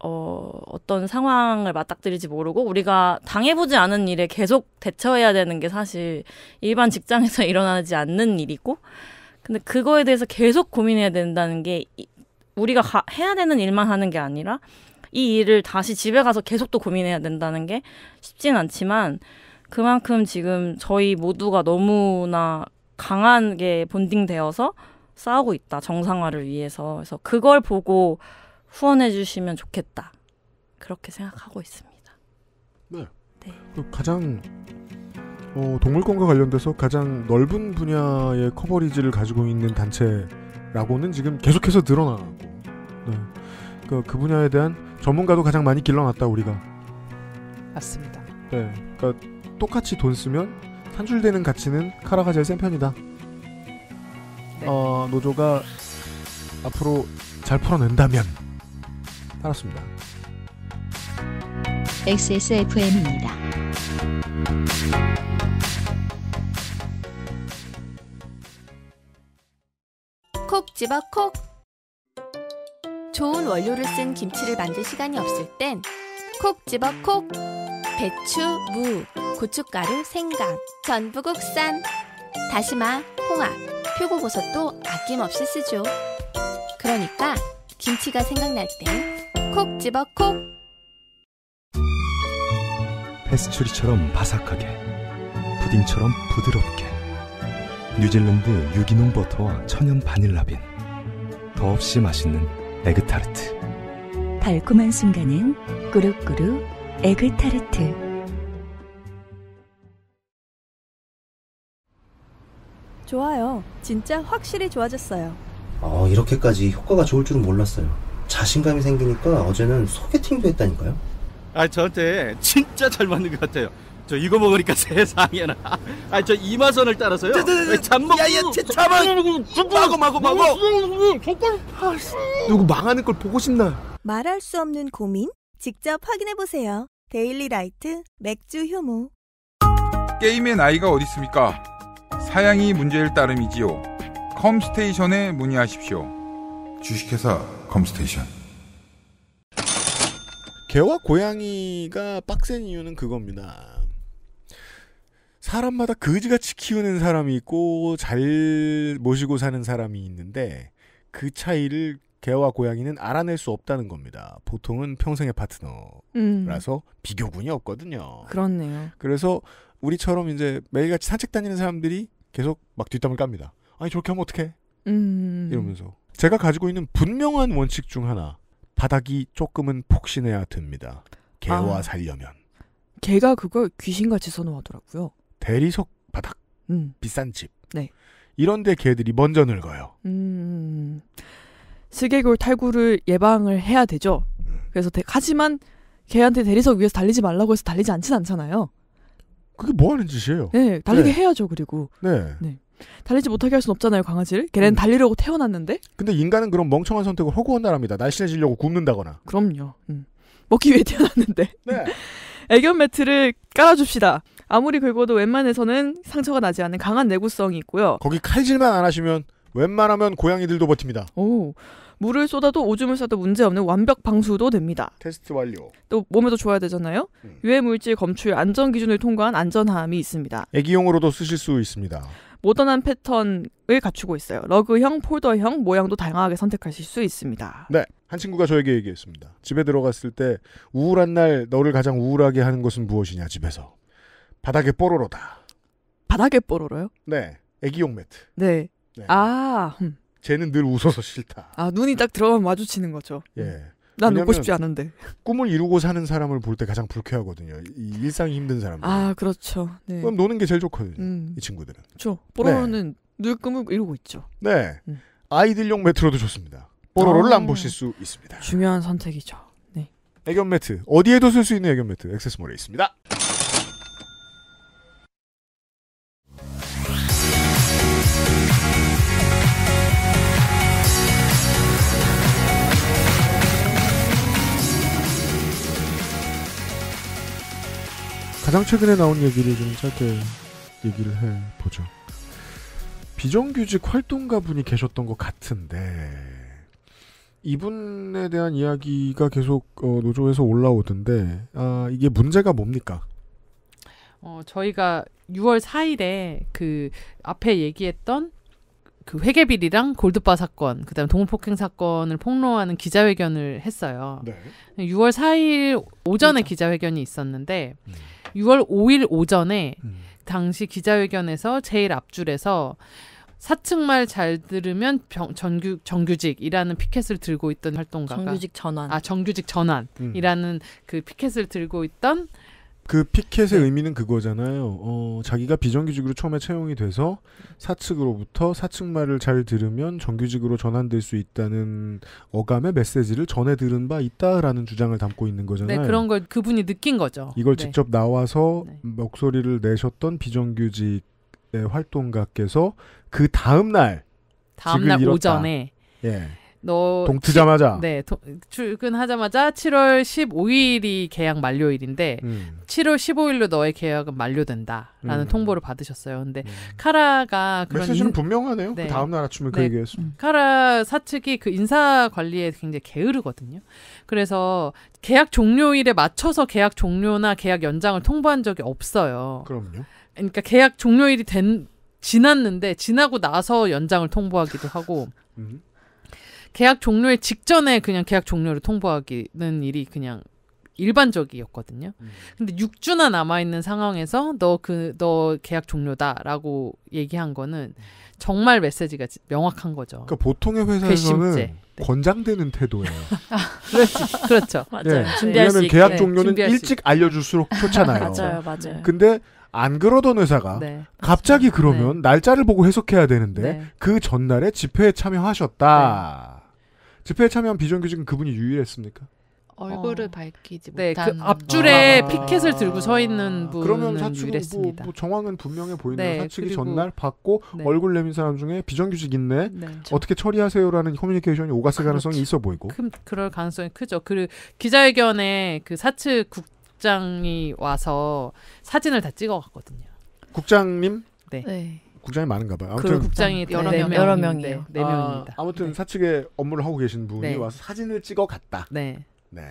어, 어떤 상황을 맞닥뜨릴지 모르고 우리가 당해보지 않은 일에 계속 대처해야 되는 게 사실 일반 직장에서 (laughs) 일어나지 않는 일이고 근데 그거에 대해서 계속 고민해야 된다는 게 이, 우리가 가, 해야 되는 일만 하는 게 아니라 이 일을 다시 집에 가서 계속 또 고민해야 된다는 게 쉽진 않지만 그만큼 지금 저희 모두가 너무나 강한게 본딩되어서 싸우고 있다. 정상화를 위해서. 그래서 그걸 보고 후원해 주시면 좋겠다. 그렇게 생각하고 있습니다. 네. 네. 그 가장 어, 동물권과 관련돼서 가장 넓은 분야의 커버리지를 가지고 있는 단체라고는 지금 계속해서 늘어나고 네. 그그 그러니까 분야에 대한 전문가도 가장 많이 길러놨다 우리가. 맞습니다. 네, 그러니까 똑같이 돈 쓰면 산출되는 가치는 카라가 제일 센 편이다. 네. 어, 노조가 앞으로 잘 풀어낸다면 알았습니다. XSFM입니다. 콕 집어 콕 좋은 원료를 쓴 김치를 만들 시간이 없을 땐 콕 집어 콕! 배추, 무, 고춧가루, 생강, 전부국산 다시마, 홍합, 표고버섯도 아낌없이 쓰죠. 그러니까 김치가 생각날 땐 콕 집어 콕! 페스츄리처럼 바삭하게, 부딩처럼 부드럽게 뉴질랜드 유기농 버터와 천연 바닐라빈 더없이 맛있는 에그타르트 달콤한 순간은 꾸룩꾸룩 에그타르트 좋아요. 진짜 확실히 좋아졌어요. 어, 이렇게까지 효과가 좋을 줄은 몰랐어요. 자신감이 생기니까 어제는 소개팅도 했다니까요. 아, 저한테 진짜 잘 맞는 것 같아요. 저 이거 먹으니까 (laughs) 세상에나. 아 저 이마선을 따라서요. 잠먹. 야야 잠만. 마고 마고 마고. 누구 망하는 걸 보고 싶나? 말할 수 없는 고민 직접 확인해 보세요. 데일리 라이트 맥주 효모. 게임의 나이가 어디 있습니까? 사양이 문제일 따름이지요. 컴스테이션에 문의하십시오. 주식회사 컴스테이션. 개와 고양이가 빡센 이유는 그겁니다. 사람마다 그지같이 키우는 사람이 있고 잘 모시고 사는 사람이 있는데 그 차이를 개와 고양이는 알아낼 수 없다는 겁니다. 보통은 평생의 파트너라서 음. 비교군이 없거든요. 그렇네요. 그래서 우리처럼 이제 매일같이 산책 다니는 사람들이 계속 막 뒷담을 깝니다. 아니 저렇게 하면 어떡해? 음. 이러면서 제가 가지고 있는 분명한 원칙 중 하나 바닥이 조금은 폭신해야 됩니다. 개와 아. 살려면. 개가 그걸 귀신같이 선호하더라고요. 대리석 바닥, 음. 비싼 집. 네. 이런데 개들이 먼저 늙어요. 음, 슬개골 탈구를 예방을 해야 되죠. 음. 그래서 대, 하지만 개한테 대리석 위에서 달리지 말라고 해서 달리지 않진 않잖아요. 그게 뭐 하는 짓이에요? 네, 달리게 네. 해야죠. 그리고 네. 네. 달리지 못하게 할 순 없잖아요, 강아지를. 걔는 음. 달리려고 태어났는데. 근데 인간은 그런 멍청한 선택을 허구한 나라입니다. 날씬해지려고 굶는다거나. 그럼요. 음. 먹기 위해 (laughs) 태어났는데. 네. 애견 매트를 깔아줍시다. 아무리 긁어도 웬만해서는 상처가 나지 않는 강한 내구성이 있고요. 거기 칼질만 안 하시면 웬만하면 고양이들도 버팁니다. 오. 물을 쏟아도 오줌을 싸도 문제없는 완벽 방수도 됩니다. 테스트 완료. 또 몸에도 좋아야 되잖아요. 음. 유해 물질 검출 안전 기준을 통과한 안전함이 있습니다. 애기용으로도 쓰실 수 있습니다. 모던한 패턴을 갖추고 있어요. 러그형, 폴더형 모양도 다양하게 선택하실 수 있습니다. 네. 한 친구가 저에게 얘기했습니다. 집에 들어갔을 때 우울한 날 너를 가장 우울하게 하는 것은 무엇이냐 집에서. 바닥에 뽀로로다. 바닥에 뽀로로요? 네. 애기용 매트. 네. 네. 아. 흠. 쟤는 늘 웃어서 싫다. 아, 눈이 딱 들어가면 마주치는 거죠. 예. 난 웃고 싶지 않은데. 꿈을 이루고 사는 사람을 볼 때 가장 불쾌하거든요. 이 일상이 힘든 사람들. 아, 그렇죠. 네. 그럼 노는 게 제일 좋거든요. 음. 이 친구들은. 그렇죠. 뽀로로는 네. 늘 꿈을 이루고 있죠. 네. 음. 아이들용 매트로도 좋습니다. 뽀로로를 아. 안 보실 수 있습니다. 중요한 선택이죠. 네. 애견 매트. 어디에도 쓸 수 있는 애견 매트 액세스몰에 있습니다. 가장 최근에 나온 얘기를 좀 짧게 얘기를 해보죠. 비정규직 활동가 분이 계셨던 것 같은데 이분에 대한 이야기가 계속 어, 노조에서 올라오던데 아, 이게 문제가 뭡니까? 어, 저희가 6월 4일에 그 앞에 얘기했던 그 회계비리랑 골드바 사건, 그다음 동물폭행 사건을 폭로하는 기자회견을 했어요. 네. 6월 4일 오전에 그렇죠. 기자회견이 있었는데 음. 6월 5일 오전에 음. 당시 기자회견에서 제일 앞줄에서 사측말 잘 들으면 병, 정규 정규직이라는 피켓을 들고 있던 활동가가 정규직 전환 아 정규직 전환이라는 음. 그 피켓을 들고 있던 그 피켓의 네. 의미는 그거잖아요. 어, 자기가 비정규직으로 처음에 채용이 돼서 사측으로부터 사측 말을 잘 들으면 정규직으로 전환될 수 있다는 어감의 메시지를 전해 들은 바 있다라는 주장을 담고 있는 거잖아요. 네, 그런 걸 그분이 느낀 거죠. 이걸 네. 직접 나와서 네. 목소리를 내셨던 비정규직의 활동가께서 그 다음 날 다음 날 오전에 예. 너 동트자마자 네 도, 출근하자마자 7월 15일이 계약 만료일인데 음. 7월 15일로 너의 계약은 만료된다라는 음. 통보를 받으셨어요. 근데 음. 카라가 그런 메시지는 인... 분명하네요. 그 네. 그 다음 날 아침에 그 네. 그 얘기했어요. 음. 카라 사측이 그 인사 관리에 굉장히 게으르거든요. 그래서 계약 종료일에 맞춰서 계약 종료나 계약 연장을 통보한 적이 없어요. 그럼요. 그러니까 계약 종료일이 된 지났는데 지나고 나서 연장을 통보하기도 하고. 음. 계약 종료의 직전에 그냥 계약 종료를 통보하기는 일이 그냥 일반적이었거든요. 음. 근데 6주나 남아 있는 상황에서 너 그 너 계약 종료다라고 얘기한 거는 정말 메시지가 명확한 거죠. 그러니까 보통의 회사에서는 괘씸죄. 네. 권장되는 태도예요. (laughs) 그렇지. 그렇죠. 맞아요. 네. 예. 왜냐하면 계약 종료는 일찍 알려줄수록 좋잖아요. (laughs) 맞아요, 맞아요. 근데 안 그러던 회사가 네. 갑자기 그러면 네. 날짜를 보고 해석해야 되는데 네. 그 전날에 집회에 참여하셨다. 집회에 참여한 비정규직은 그분이 유일했습니까? 얼굴을 어. 밝히지 네, 그 못한 그 앞줄에 아. 피켓을 들고 서 있는 아. 분 그러면 사측은 뭐, 뭐, 정황은 분명해 보이네요. 네, 사측이 전날 받고 네. 얼굴 내민 사람 중에 비정규직 있네. 네. 그렇죠. 어떻게 처리하세요라는 커뮤니케이션이 오갔을 그렇죠. 가능성이 있어 보이고. 그, 그럴 가능성이 크죠. 그 기자회견에 그 사측 국장이 와서 사진을 다 찍어 갔거든요. 국장님? 네. 네. 국장이 많은가 봐요. 그 아무튼 그 국장이 여러, 네 명, 여러 명이에요. 네 아, 명입니다. 아, 무튼 네. 사측에 업무를 하고 계신 분이 네. 와서 사진을 찍어 갔다. 네. 네.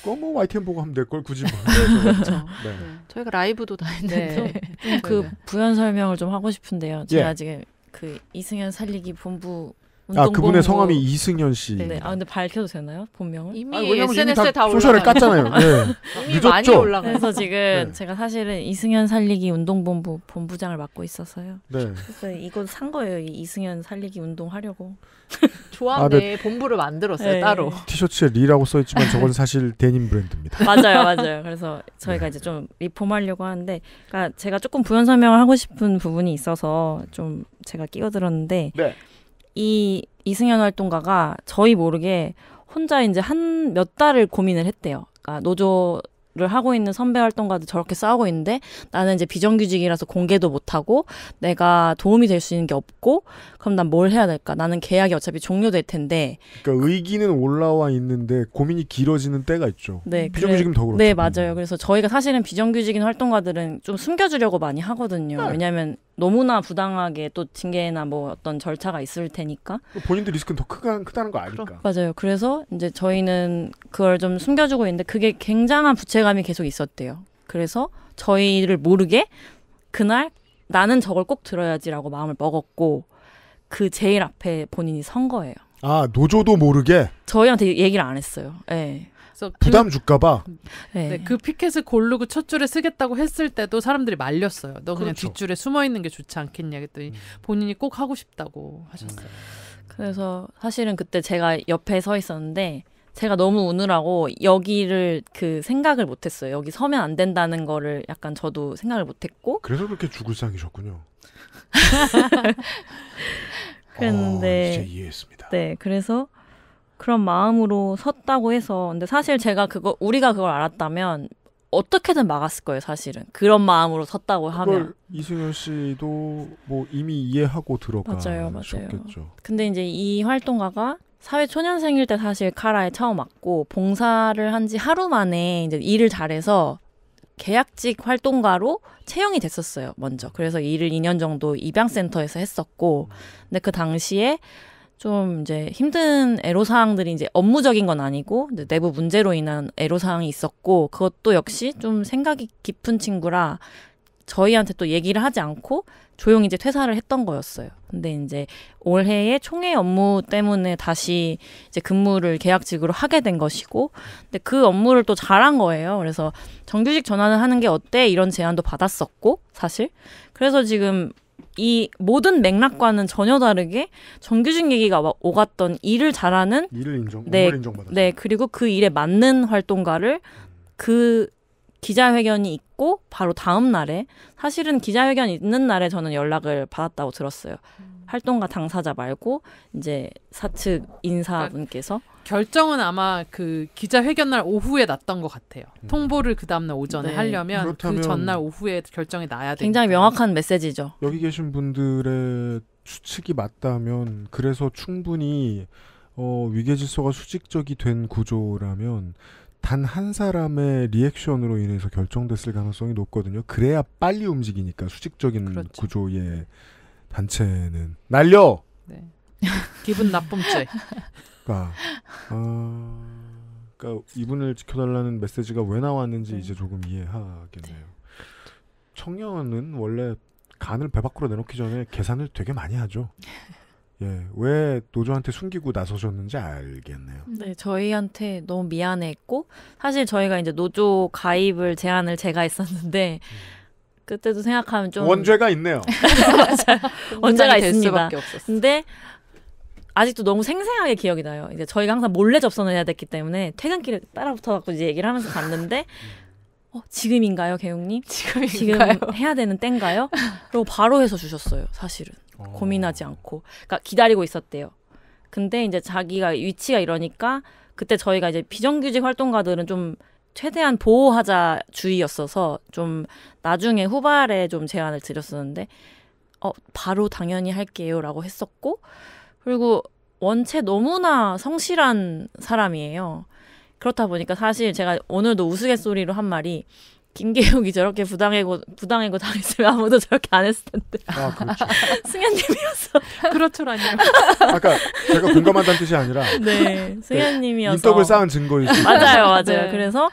그거 뭐 YTN 보고 하면 될 걸 굳이 뭐. (laughs) 그렇죠, 그렇죠. 네. 네. 저희가 라이브도 다 했는데 네. 그 부연 설명을 좀 하고 싶은데요. 제가 예. 지금 그 이승현 살리기 본부 아 그분의 성함이 이승현 씨. 네. 아 근데 밝혀도 되나요? 본명을? 이미 아니, SNS에 다 소셜에 깠잖아요. 네. (laughs) 이미 늦었죠? 많이 올라가. 그래서 지금 네. 제가 사실은 이승현 살리기 운동본부 본부장을 맡고 있어서요. 네. 그래서 이건 산 거예요. 이승현 살리기 운동 하려고. 조 아, 네. 본부를 만들었어요 네. 따로. 티셔츠에 리라고 써 있지만 저건 사실 데님 브랜드입니다. (laughs) 맞아요, 맞아요. 그래서 저희가 네. 이제 좀 리폼하려고 하는데, 그러니까 제가 조금 부연 설명을 하고 싶은 부분이 있어서 좀 제가 끼어들었는데. 네. 이 이승현 활동가가 저희 모르게 혼자 이제 한 몇 달을 고민을 했대요. 그러니까 노조 를 하고 있는 선배 활동가도 저렇게 싸우고 있는데 나는 이제 비정규직이라서 공개도 못하고 내가 도움이 될 수 있는 게 없고 그럼 난 뭘 해야 될까? 나는 계약이 어차피 종료될 텐데. 그러니까 의기는 올라와 있는데 고민이 길어지는 때가 있죠. 네, 비정규직은 더그렇죠 네, 맞아요. 그래서 저희가 사실은 비정규직인 활동가들은 좀 숨겨주려고 많이 하거든요. 네. 왜냐하면 너무나 부당하게 또 징계나 뭐 어떤 절차가 있을 테니까 뭐 본인도 리스크는 더 크가, 크다는 거 아니까 그럼. 맞아요 그래서 이제 저희는 그걸 좀 숨겨주고 있는데 그게 굉장한 부채감이 계속 있었대요 그래서 저희를 모르게 그날 나는 저걸 꼭 들어야지라고 마음을 먹었고 그 제일 앞에 본인이 선 거예요 아 노조도 모르게 저희한테 얘기를 안 했어요 예 네. 그래서 그, 부담 줄까봐. 네. 네. 그 피켓을 고르고 첫 줄에 쓰겠다고 했을 때도 사람들이 말렸어요. 너 그냥 그렇 뒷줄에 숨어 있는 게 좋지 않겠냐 했더니 음. 본인이 꼭 하고 싶다고 하셨어요. 그래서 사실은 그때 제가 옆에 서 있었는데 제가 너무 우느라고 여기를 그 생각을 못했어요. 여기 서면 안 된다는 거를 약간 저도 생각을 못했고. 그래서 그렇게 죽을 상이셨군요. (laughs) 그랬데 어, 이해했습니다. 네, 그래서 그런 마음으로 섰다고 해서 근데 사실 제가 그거 우리가 그걸 알았다면 어떻게든 막았을 거예요 사실은 그런 마음으로 섰다고 하면 이승윤 씨도 뭐 이미 이해하고 들어가셨겠죠. 요 근데 이제 이 활동가가 사회 초년생일 때 사실 카라에 처음 왔고 봉사를 한 지 하루 만에 이제 일을 잘해서 계약직 활동가로 채용이 됐었어요 먼저 그래서 일을 2년 정도 입양센터에서 했었고 근데 그 당시에 좀 이제 힘든 애로사항들이 이제 업무적인 건 아니고 내부 문제로 인한 애로사항이 있었고 그것도 역시 좀 생각이 깊은 친구라 저희한테 또 얘기를 하지 않고 조용히 이제 퇴사를 했던 거였어요. 근데 이제 올해에 총회 업무 때문에 다시 이제 근무를 계약직으로 하게 된 것이고, 근데 그 업무를 또 잘한 거예요. 그래서 정규직 전환을 하는 게 어때? 이런 제안도 받았었고, 사실. 그래서 지금 이 모든 맥락과는 전혀 다르게 정규직 얘기가 오갔던 일을 잘하는 일을 인정, 네, 인정받았죠. 네 그리고 그 일에 맞는 활동가를 그 기자회견이 있고 바로 다음 날에 사실은 기자회견 있는 날에 저는 연락을 받았다고 들었어요. 음. 활동가 당사자 말고 이제 사측 인사분께서 그러니까 결정은 아마 그 기자회견 날 오후에 났던 것 같아요. 음. 통보를 그 다음날 오전에 네. 하려면 그 전날 오후에 결정이 나야 돼요. 굉장히 명확한 메시지죠. 여기 계신 분들의 추측이 맞다면 그래서 충분히 어, 위계질서가 수직적이 된 구조라면 단한 사람의 리액션으로 인해서 결정됐을 가능성이 높거든요. 그래야 빨리 움직이니까 수직적인 그렇죠. 구조의 단체는 날려. 네. (laughs) 기분 나쁨죄. 그러니까, 어, 그러니까 이분을 지켜달라는 메시지가 왜 나왔는지 네. 이제 조금 이해하겠네요. 네. 청년은 원래 간을 배 밖으로 내놓기 전에 계산을 되게 많이 하죠. (laughs) 예, 왜 노조한테 숨기고 나서셨는지 알겠네요. 네, 저희한테 너무 미안했고 사실 저희가 이제 노조 가입을 제안을 제가 했었는데 음. 그때도 생각하면 좀 원죄가 있네요. (laughs) 원죄가 있습니다. 근데 아직도 너무 생생하게 기억이 나요. 이제 저희가 항상 몰래 접선을 해야 됐기 때문에 퇴근길에 따라붙어 갖고 이제 얘기를 하면서 갔는데 어, 지금인가요, 개웅님? 지금인가요? 지금 해야 되는 땐가요? 그리고 바로 해서 주셨어요, 사실은. 어. 고민하지 않고 그러니까 기다리고 있었대요. 근데 이제 자기가 위치가 이러니까 그때 저희가 이제 비정규직 활동가들은 좀 최대한 보호하자 주의였어서 좀 나중에 후발에 좀 제안을 드렸었는데 어 바로 당연히 할게요라고 했었고 그리고 원체 너무나 성실한 사람이에요. 그렇다 보니까 사실 제가 오늘도 우스갯소리로 한 말이 김계욱이 저렇게 부당해고 부당해고 당했으면 아무도 저렇게 안 했을 텐데. 아 그렇죠. (laughs) 승현님이었어. 그렇죠라니요. 아까 제가 공감한다는 뜻이 아니라. (laughs) 네, 승현님이어 네, 인덕을 쌓은 증거일 수. 맞아요, 맞아요. 네. 그래서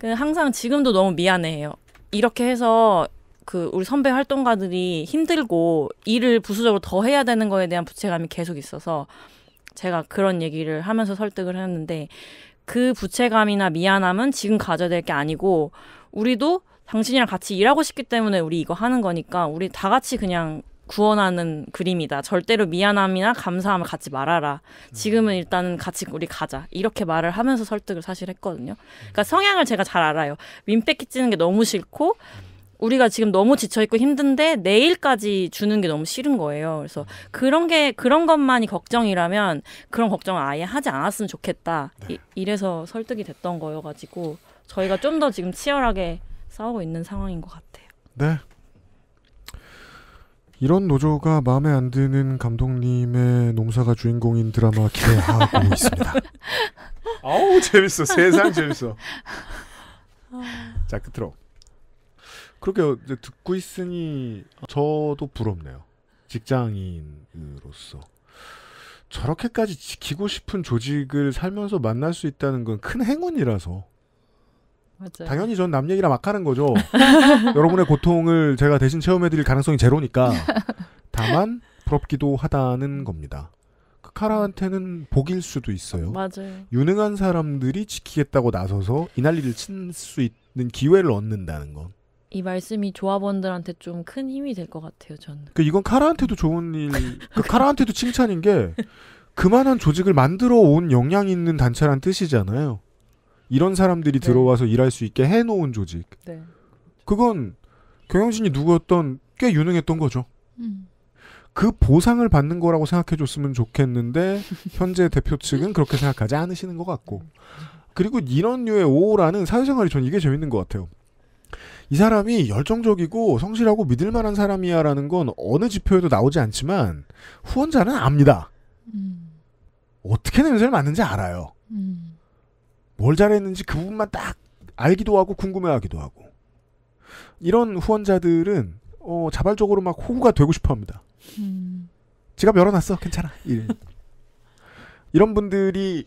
그 항상 지금도 너무 미안해요. 이렇게 해서 그 우리 선배 활동가들이 힘들고 일을 부수적으로 더 해야 되는 거에 대한 부채감이 계속 있어서 제가 그런 얘기를 하면서 설득을 했는데 그 부채감이나 미안함은 지금 가져야 될 게 아니고 우리도 당신이랑 같이 일하고 싶기 때문에 우리 이거 하는 거니까 우리 다 같이 그냥 구원하는 그림이다. 절대로 미안함이나 감사함을 갖지 말아라. 지금은 일단은 같이 우리 가자. 이렇게 말을 하면서 설득을 사실 했거든요. 그러니까 성향을 제가 잘 알아요. 민폐 끼치는 게 너무 싫고 우리가 지금 너무 지쳐있고 힘든데 내일까지 주는 게 너무 싫은 거예요. 그래서 그런 게, 그런 것만이 걱정이라면 그런 걱정을 아예 하지 않았으면 좋겠다. 이, 래서 설득이 됐던 거여가지고. 저희가 좀 더 지금 치열하게 싸우고 있는 상황인 것 같아요. 네. 이런 노조가 마음에 안 드는 감독님의 농사가 주인공인 드라마 기대하고 (laughs) 있습니다. 아우 재밌어 세상 재밌어. 자 끝으로 그렇게 듣고 있으니 저도 부럽네요. 직장인으로서 저렇게까지 지키고 싶은 조직을 살면서 만날 수 있다는 건 큰 행운이라서 맞아요. 당연히 전 남 얘기라 막 하는 거죠. (laughs) 여러분의 고통을 제가 대신 체험해드릴 가능성이 제로니까. 다만 부럽기도 하다는 겁니다. 카라한테는 복일 수도 있어요. 맞아요. 유능한 사람들이 지키겠다고 나서서 이 난리를 친수 있는 기회를 얻는다는 건. 이 말씀이 조합원들한테 좀 큰 힘이 될 것 같아요, 저는. 그 이건 카라한테도 좋은 일, 그 카라한테도 칭찬인 게 그만한 조직을 만들어 온 역량 있는 단체란 뜻이잖아요. 이런 사람들이 네. 들어와서 일할 수 있게 해놓은 조직. 네. 그건 경영진이 누구였던 꽤 유능했던 거죠. 음. 그 보상을 받는 거라고 생각해줬으면 좋겠는데 (laughs) 현재 대표 측은 그렇게 생각하지 않으시는 것 같고 음. 그리고 이런 류의 오호라는 사회생활이 전 이게 재밌는 것 같아요. 이 사람이 열정적이고 성실하고 믿을 만한 사람이야라는 건 어느 지표에도 나오지 않지만 후원자는 압니다. 음. 어떻게 냄새를 맡는지 알아요. 음. 뭘 잘했는지 그 부분만 딱 알기도 하고 궁금해하기도 하고 이런 후원자들은 어, 자발적으로 막 호구가 되고 싶어합니다. 음. 지갑 열어놨어, 괜찮아. (laughs) 이런 분들이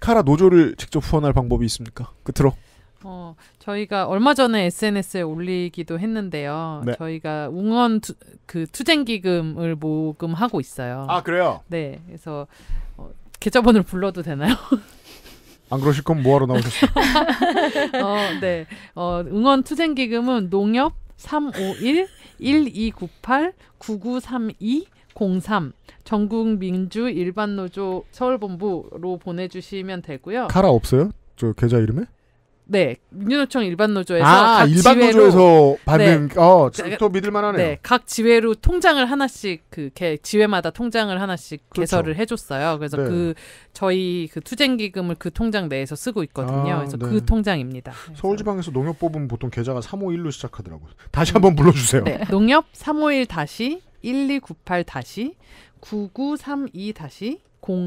카라 노조를 직접 후원할 방법이 있습니까? 끝으로. 그 어, 저희가 얼마 전에 SNS에 올리기도 했는데요. 네. 저희가 웅원 투, 그 투쟁 기금을 모금하고 있어요. 아, 그래요? 네. 그래서 어, 계좌번호를 불러도 되나요? (laughs) 안 그러실 건 뭐하러 나오셨어요? (laughs) 어, 네. 어, 응원 투쟁 기금은 농협 351 1298 9932 0 전국 민주 일반 노조 서울 본부로 보내 주시면 되고요. 카라 없어요? 저 계좌 이름에? 네 민주노총 일반 노조에서 아 일반 지회로, 노조에서 받는 네, 어또 믿을만하네요. 네, 각 지회로 통장을 하나씩 그 개, 지회마다 통장을 하나씩 그렇죠. 개설을 해줬어요. 그래서 네. 그 저희 그 투쟁 기금을 그 통장 내에서 쓰고 있거든요. 아, 그래서 그 네. 그 통장입니다. 서울지방에서 농협 뽑으 보통 계좌가 351로 시작하더라고요. 다시 한번 불러주세요. 네, 농협 351 1298 9932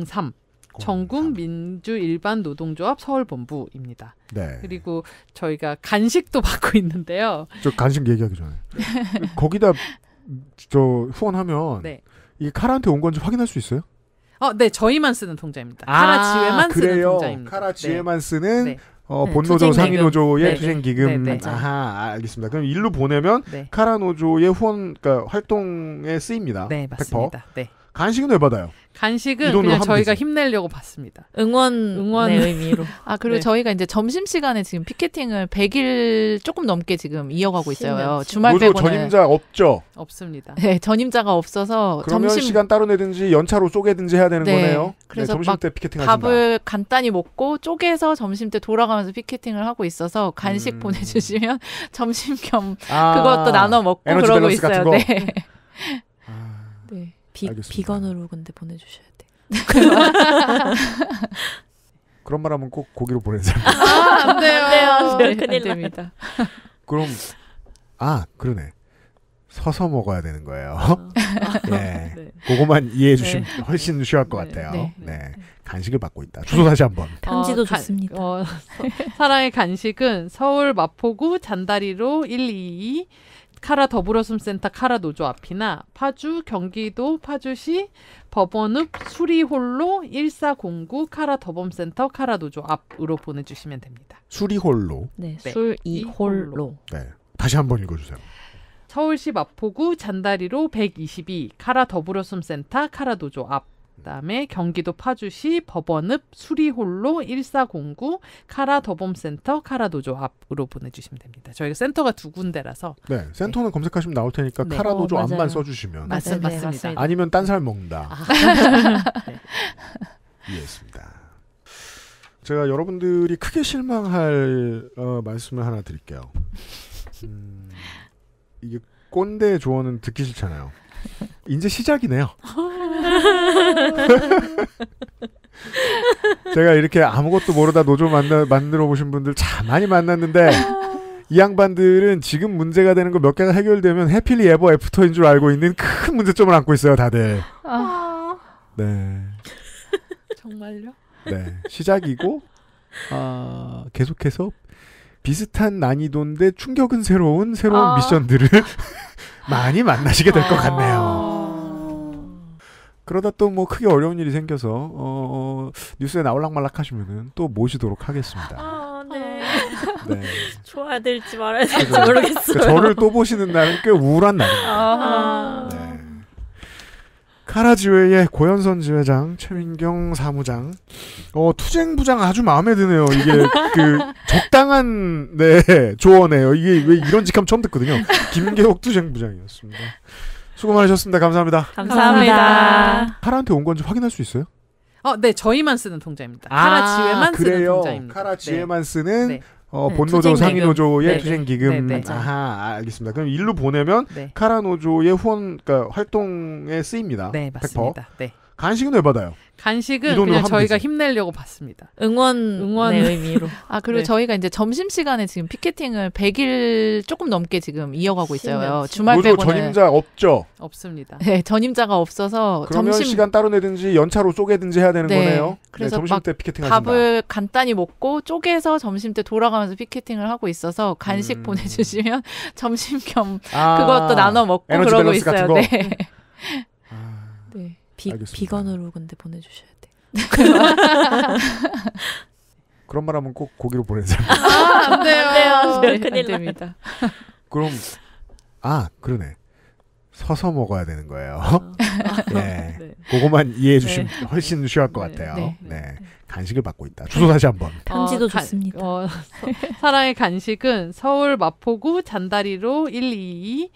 03 전국 민주 일반 노동조합 서울 본부입니다. 네. 그리고 저희가 간식도 (laughs) 받고 있는데요. 저 간식 얘기하기 전에 (laughs) 거기다 저 후원하면 네. 이 카라한테 온 건지 확인할 수 있어요? 어, 네, 저희만 쓰는 통장입니다. 아, 카라 지회만 쓰는 통장입니다. 카라 네. 지회만 네. 쓰는 네. 어, 네, 본노조 상인노조의 투쟁 기금. 아하, 알겠습니다. 그럼 일로 보내면 네. 카라 노조의 후원 그러니까 활동에 쓰입니다. 네, 맞습니다. 100%. 네. 간식은 왜 받아요? 간식은 그냥 저희가 되지. 힘내려고 봤습니다. 응원 응원 네, 의미로. (laughs) 아 그리고 네. 저희가 이제 점심 시간에 지금 피켓팅을 100일 조금 넘게 지금 이어가고 있어요. 주말 빼고 전임자 없죠? 없습니다. 네 (laughs) 전임자가 없어서 점심 시간 따로 내든지 연차로 쪼개든지 해야 되는 네, 거네요. 네, 그래서 점심 때 피켓팅 하신다. 간단히 먹고 쪼개서 점심 때 돌아가면서 피켓팅을 하고 있어서 간식 음. 보내주시면 (laughs) 점심 겸 아~ 그것도 나눠 먹고 그러고 있어요. 네. 비, 알겠습니다. 비건으로 근데 보내주셔야 돼. (laughs) 그런 말 하면 꼭 고기로 보내세요. 아, 안 돼요. 안 돼요. 큰일 됩니다. 그럼 아 그러네. 서서 먹어야 되는 거예요. 네. (laughs) 네. 그거만 이해해 주시면 네. 훨씬 쉬울 것 네. 같아요. 네. 네. 네. 간식을 받고 있다. 주소 다시 한번. 어, 편지도 어, 좋습니다. 어, 사랑의 간식은 서울 마포구 잔다리로 122 카라 더불어숨센터 카라 노조 앞이나 파주 경기도 파주시 법원읍 수리홀로 1409 카라 더범센터 카라 노조 앞으로 보내주시면 됩니다. 수리홀로. 네, 네. 술이홀로. 네, 다시 한번 읽어주세요. 서울시 마포구 잔다리로 122 카라 더불어숨센터 카라 노조 앞 그다음에 경기도 파주시 법원읍 수리홀로 1409 카라 더봄센터 카라 도조 앞으로 보내주시면 됩니다. 저희가 센터가 두 군데라서 네 센터는 네. 검색하시면 나올 테니까 네. 카라 어, 도조 어, 앞만 써주시면 맞, 네, 맞습니다. 맞습니다. 아니면 딴사 먹는다. 아. (laughs) 네. (laughs) 이해했습니다. 제가 여러분들이 크게 실망할 어, 말씀을 하나 드릴게요. 음, 이게 꼰대 조언은 듣기 싫잖아요. 이제 시작이네요. (laughs) 제가 이렇게 아무것도 모르다 노조 만나, 만들어 보신 분들 참 많이 만났는데 이 양반들은 지금 문제가 되는 거 몇 개가 해결되면 해피리 에버 애프터인 줄 알고 있는 큰 문제점을 안고 있어요 다들. 아. 네. 정말요? 네. 시작이고 아, 계속해서 비슷한 난이도인데 충격은 새로운 새로운 아... 미션들을 많이 만나시게 될것 아. 같네요. 그러다 또 뭐 크게 어려운 일이 생겨서 어, 어, 뉴스에 나올락말락 하시면은 또 모시도록 하겠습니다. 아, 네. (laughs) 네. 좋아야 될지 말아야 아, 될지 그 모르겠어요. 그러니까 저를 또 보시는 날은 꽤 우울한 날입니다. 아~ 네. 카라지회의 고현선 지회장, 최민경 사무장, 어, 투쟁부장 아주 마음에 드네요. 이게 그 (laughs) 적당한 네 조언이에요. 이게 왜 이런 직함 처음 듣거든요. 김계옥 투쟁부장이었습니다. 수고 많으셨습니다. 감사합니다. 감사합니다. 카라한테 온 건지 확인할 수 있어요? 어, 네, 저희만 쓰는 통장입니다. 아, 카라 지회만 쓰는 통장입니다. 카라 지회만 네. 쓰는 네. 어, 네, 본노조 상위노조의 네, 네. 투쟁기금. 네, 네. 아하, 알겠습니다. 그럼 일로 보내면 카라노조의 후원, 그러니까 활동에 쓰입니다. 네, 맞습니다. 100%. 네. 간식은 왜 받아요? 간식은 그냥 저희가 되지. 힘내려고 받습니다. 응원 응원 네. 의미로. (laughs) 아 그리고 네. 저희가 이제 점심 시간에 지금 피켓팅을 100일 조금 넘게 지금 이어가고 있어요. 주말 빼고는 전임자 없죠. 없습니다. 네, 전임자가 없어서 점심 시간 따로 내든지 연차로 쪼개든지 해야 되는 네. 거네요. 네, 그래서 네, 점심 때 피켓팅 하신다. 간단히 먹고 쪼개서 점심 때 돌아가면서 피켓팅을 하고 있어서 간식 음. 보내주시면 (laughs) 점심 겸 아~ 그것도 나눠 먹고 그러고 있어요. 네. 비, 비건으로 근데 보내주셔야 돼. (laughs) 그런 말 하면 꼭 고기로 보내세요. 아, 안 돼요. 안 돼요. 큰일 납니다. 그럼 아 그러네. 서서 먹어야 되는 거예요. 네. 네. 그거만 이해해 주시면 네. 훨씬 쉬울 것 네. 같아요. 네. 네. 네. 간식을 받고 있다. 주소 다시 한번. 네. 편지도 어, 좋습니다. 가, 어, (laughs) 사랑의 간식은 서울 마포구 잔다리로 122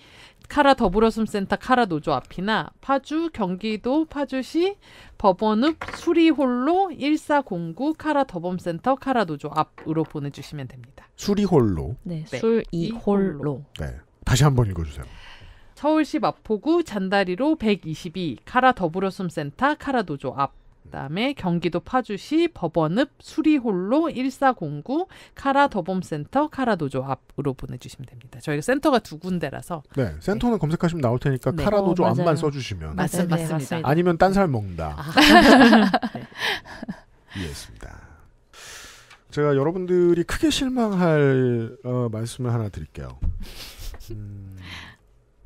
카라 더불어숨센터 카라 노조 앞이나 파주 경기도 파주시 법원읍 수리홀로 1409 카라 더범센터 카라 노조 앞으로 보내주시면 됩니다. 수리홀로. 네, 네. 술이홀로. 네, 다시 한번 읽어주세요. 서울시 마포구 잔다리로 122 카라 더불어숨센터 카라 노조 앞 그다음에 경기도 파주시 법원읍 수리홀로 1409 카라 더봄센터 카라도조 앞으로 보내주시면 됩니다. 저희가 센터가 두 군데라서 네 센터는 네. 검색하시면 나올 테니까 네. 카라도조 어, 앞만 써주시면 맞, 네, 맞습니다. 맞습니다. 아니면 딴살 먹는다. 아. (laughs) 네. 이해했습니다. 제가 여러분들이 크게 실망할 어, 말씀을 하나 드릴게요. 음,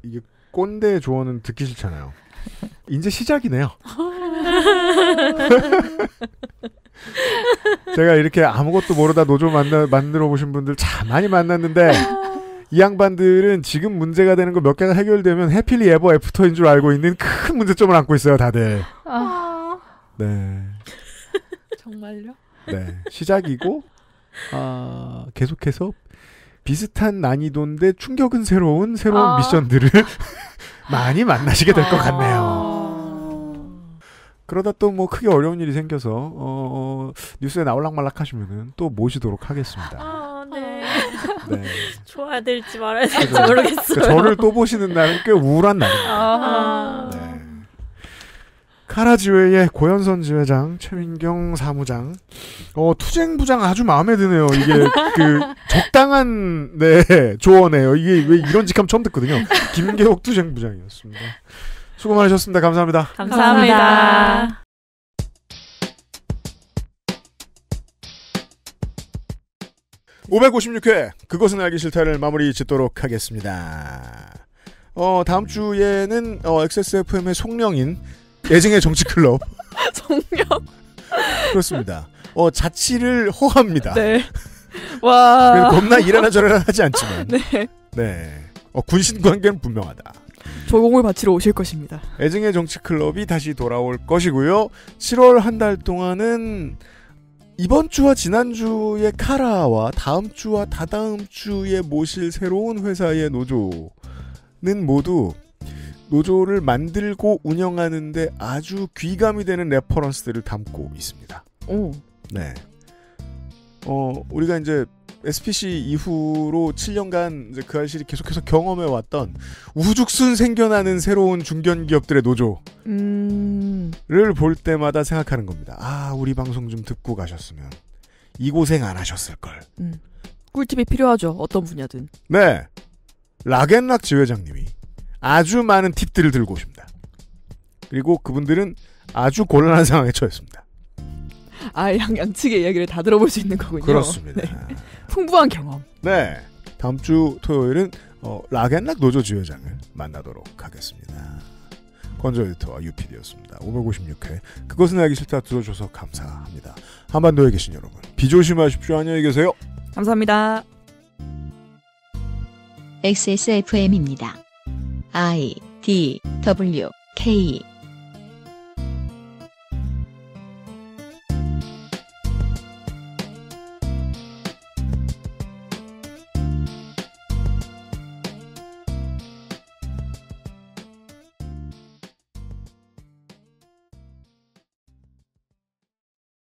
이게 꼰대 조언은 듣기 싫잖아요. 이제 시작이네요. (laughs) 제가 이렇게 아무것도 모르다 노조 만나, 만들어 보신 분들 참 많이 만났는데 이 양반들은 지금 문제가 되는 거 몇 개가 해결되면 해피리 에버 애프터인 줄 알고 있는 큰 문제점을 안고 있어요 다들. 아. 네. 정말요? 네. 시작이고 아, 계속해서 비슷한 난이도인데 충격은 새로운 새로운 아... 미션들을 (laughs) 많이 만나시게 될것 아. 같네요. 그러다 또 뭐 크게 어려운 일이 생겨서 어, 어, 뉴스에 나올락말락하시면은 또 모시도록 하겠습니다. 아, 네. 아. 네. 좋아야 될지 말아야 될지 모르겠어요. 그 저를 또 보시는 날은 꽤 우울한 날입니다. 아. 네. 카라지회의 고현선 지회장, 최민경 사무장, 어, 투쟁부장 아주 마음에 드네요. 이게 (laughs) 그 적당한 네 조언이에요. 이게 왜 이런 직함 처음 듣거든요. 김계옥 투쟁부장이었습니다. 수고 많으셨습니다. 감사합니다. 감사합니다. (556회) 그것은 알기 싫다를 마무리 짓도록 하겠습니다 어~ 다음 주에는 어~ xsfm의 속령인 예정의 정치클럽. (laughs) 정력. 그렇습니다. 어, 자취를 허합니다. 네. (laughs) 와. 겁나 이래나 저래나 하지 않지만. 네. 네. 어, 군신 관계는 분명하다. 조공을 바치러 오실 것입니다. 애증의 정치클럽이 다시 돌아올 것이고요. 7월 한 달 동안은 이번 주와 지난주의 카라와 다음 주와 다다음 주에 모실 새로운 회사의 노조는 모두 노조를 만들고 운영하는데 아주 귀감이 되는 레퍼런스들을 담고 있습니다. 오. 네. 어, 우리가 이제 SPC 이후로 7년간 이제 그 알실이 계속해서 경험해 왔던 우죽순 생겨나는 새로운 중견 기업들의 노조를 음... 볼 때마다 생각하는 겁니다. 아, 우리 방송 좀 듣고 가셨으면 이 고생 안 하셨을 걸. 음. 꿀팁이 필요하죠. 어떤 분야든. 네. 락앤락 지회장님이 아주 많은 팁들을 들고 오십니다. 그리고 그분들은 아주 곤란한 상황에 처했습니다. 아, 양, 양측의 이야기를 다 들어볼 수 있는 거군요. 그렇습니다. 네. 풍부한 경험. 네. 다음 주 토요일은 어, 락앤락 노조 주회장을 만나도록 하겠습니다. 건조 에디터와 유피디였습니다. 556회 그것은 알기 싫다 들어줘서 감사합니다. 한반도에 계신 여러분 비 조심하십시오. 안녕히 계세요. 감사합니다. XSFM입니다. I D W K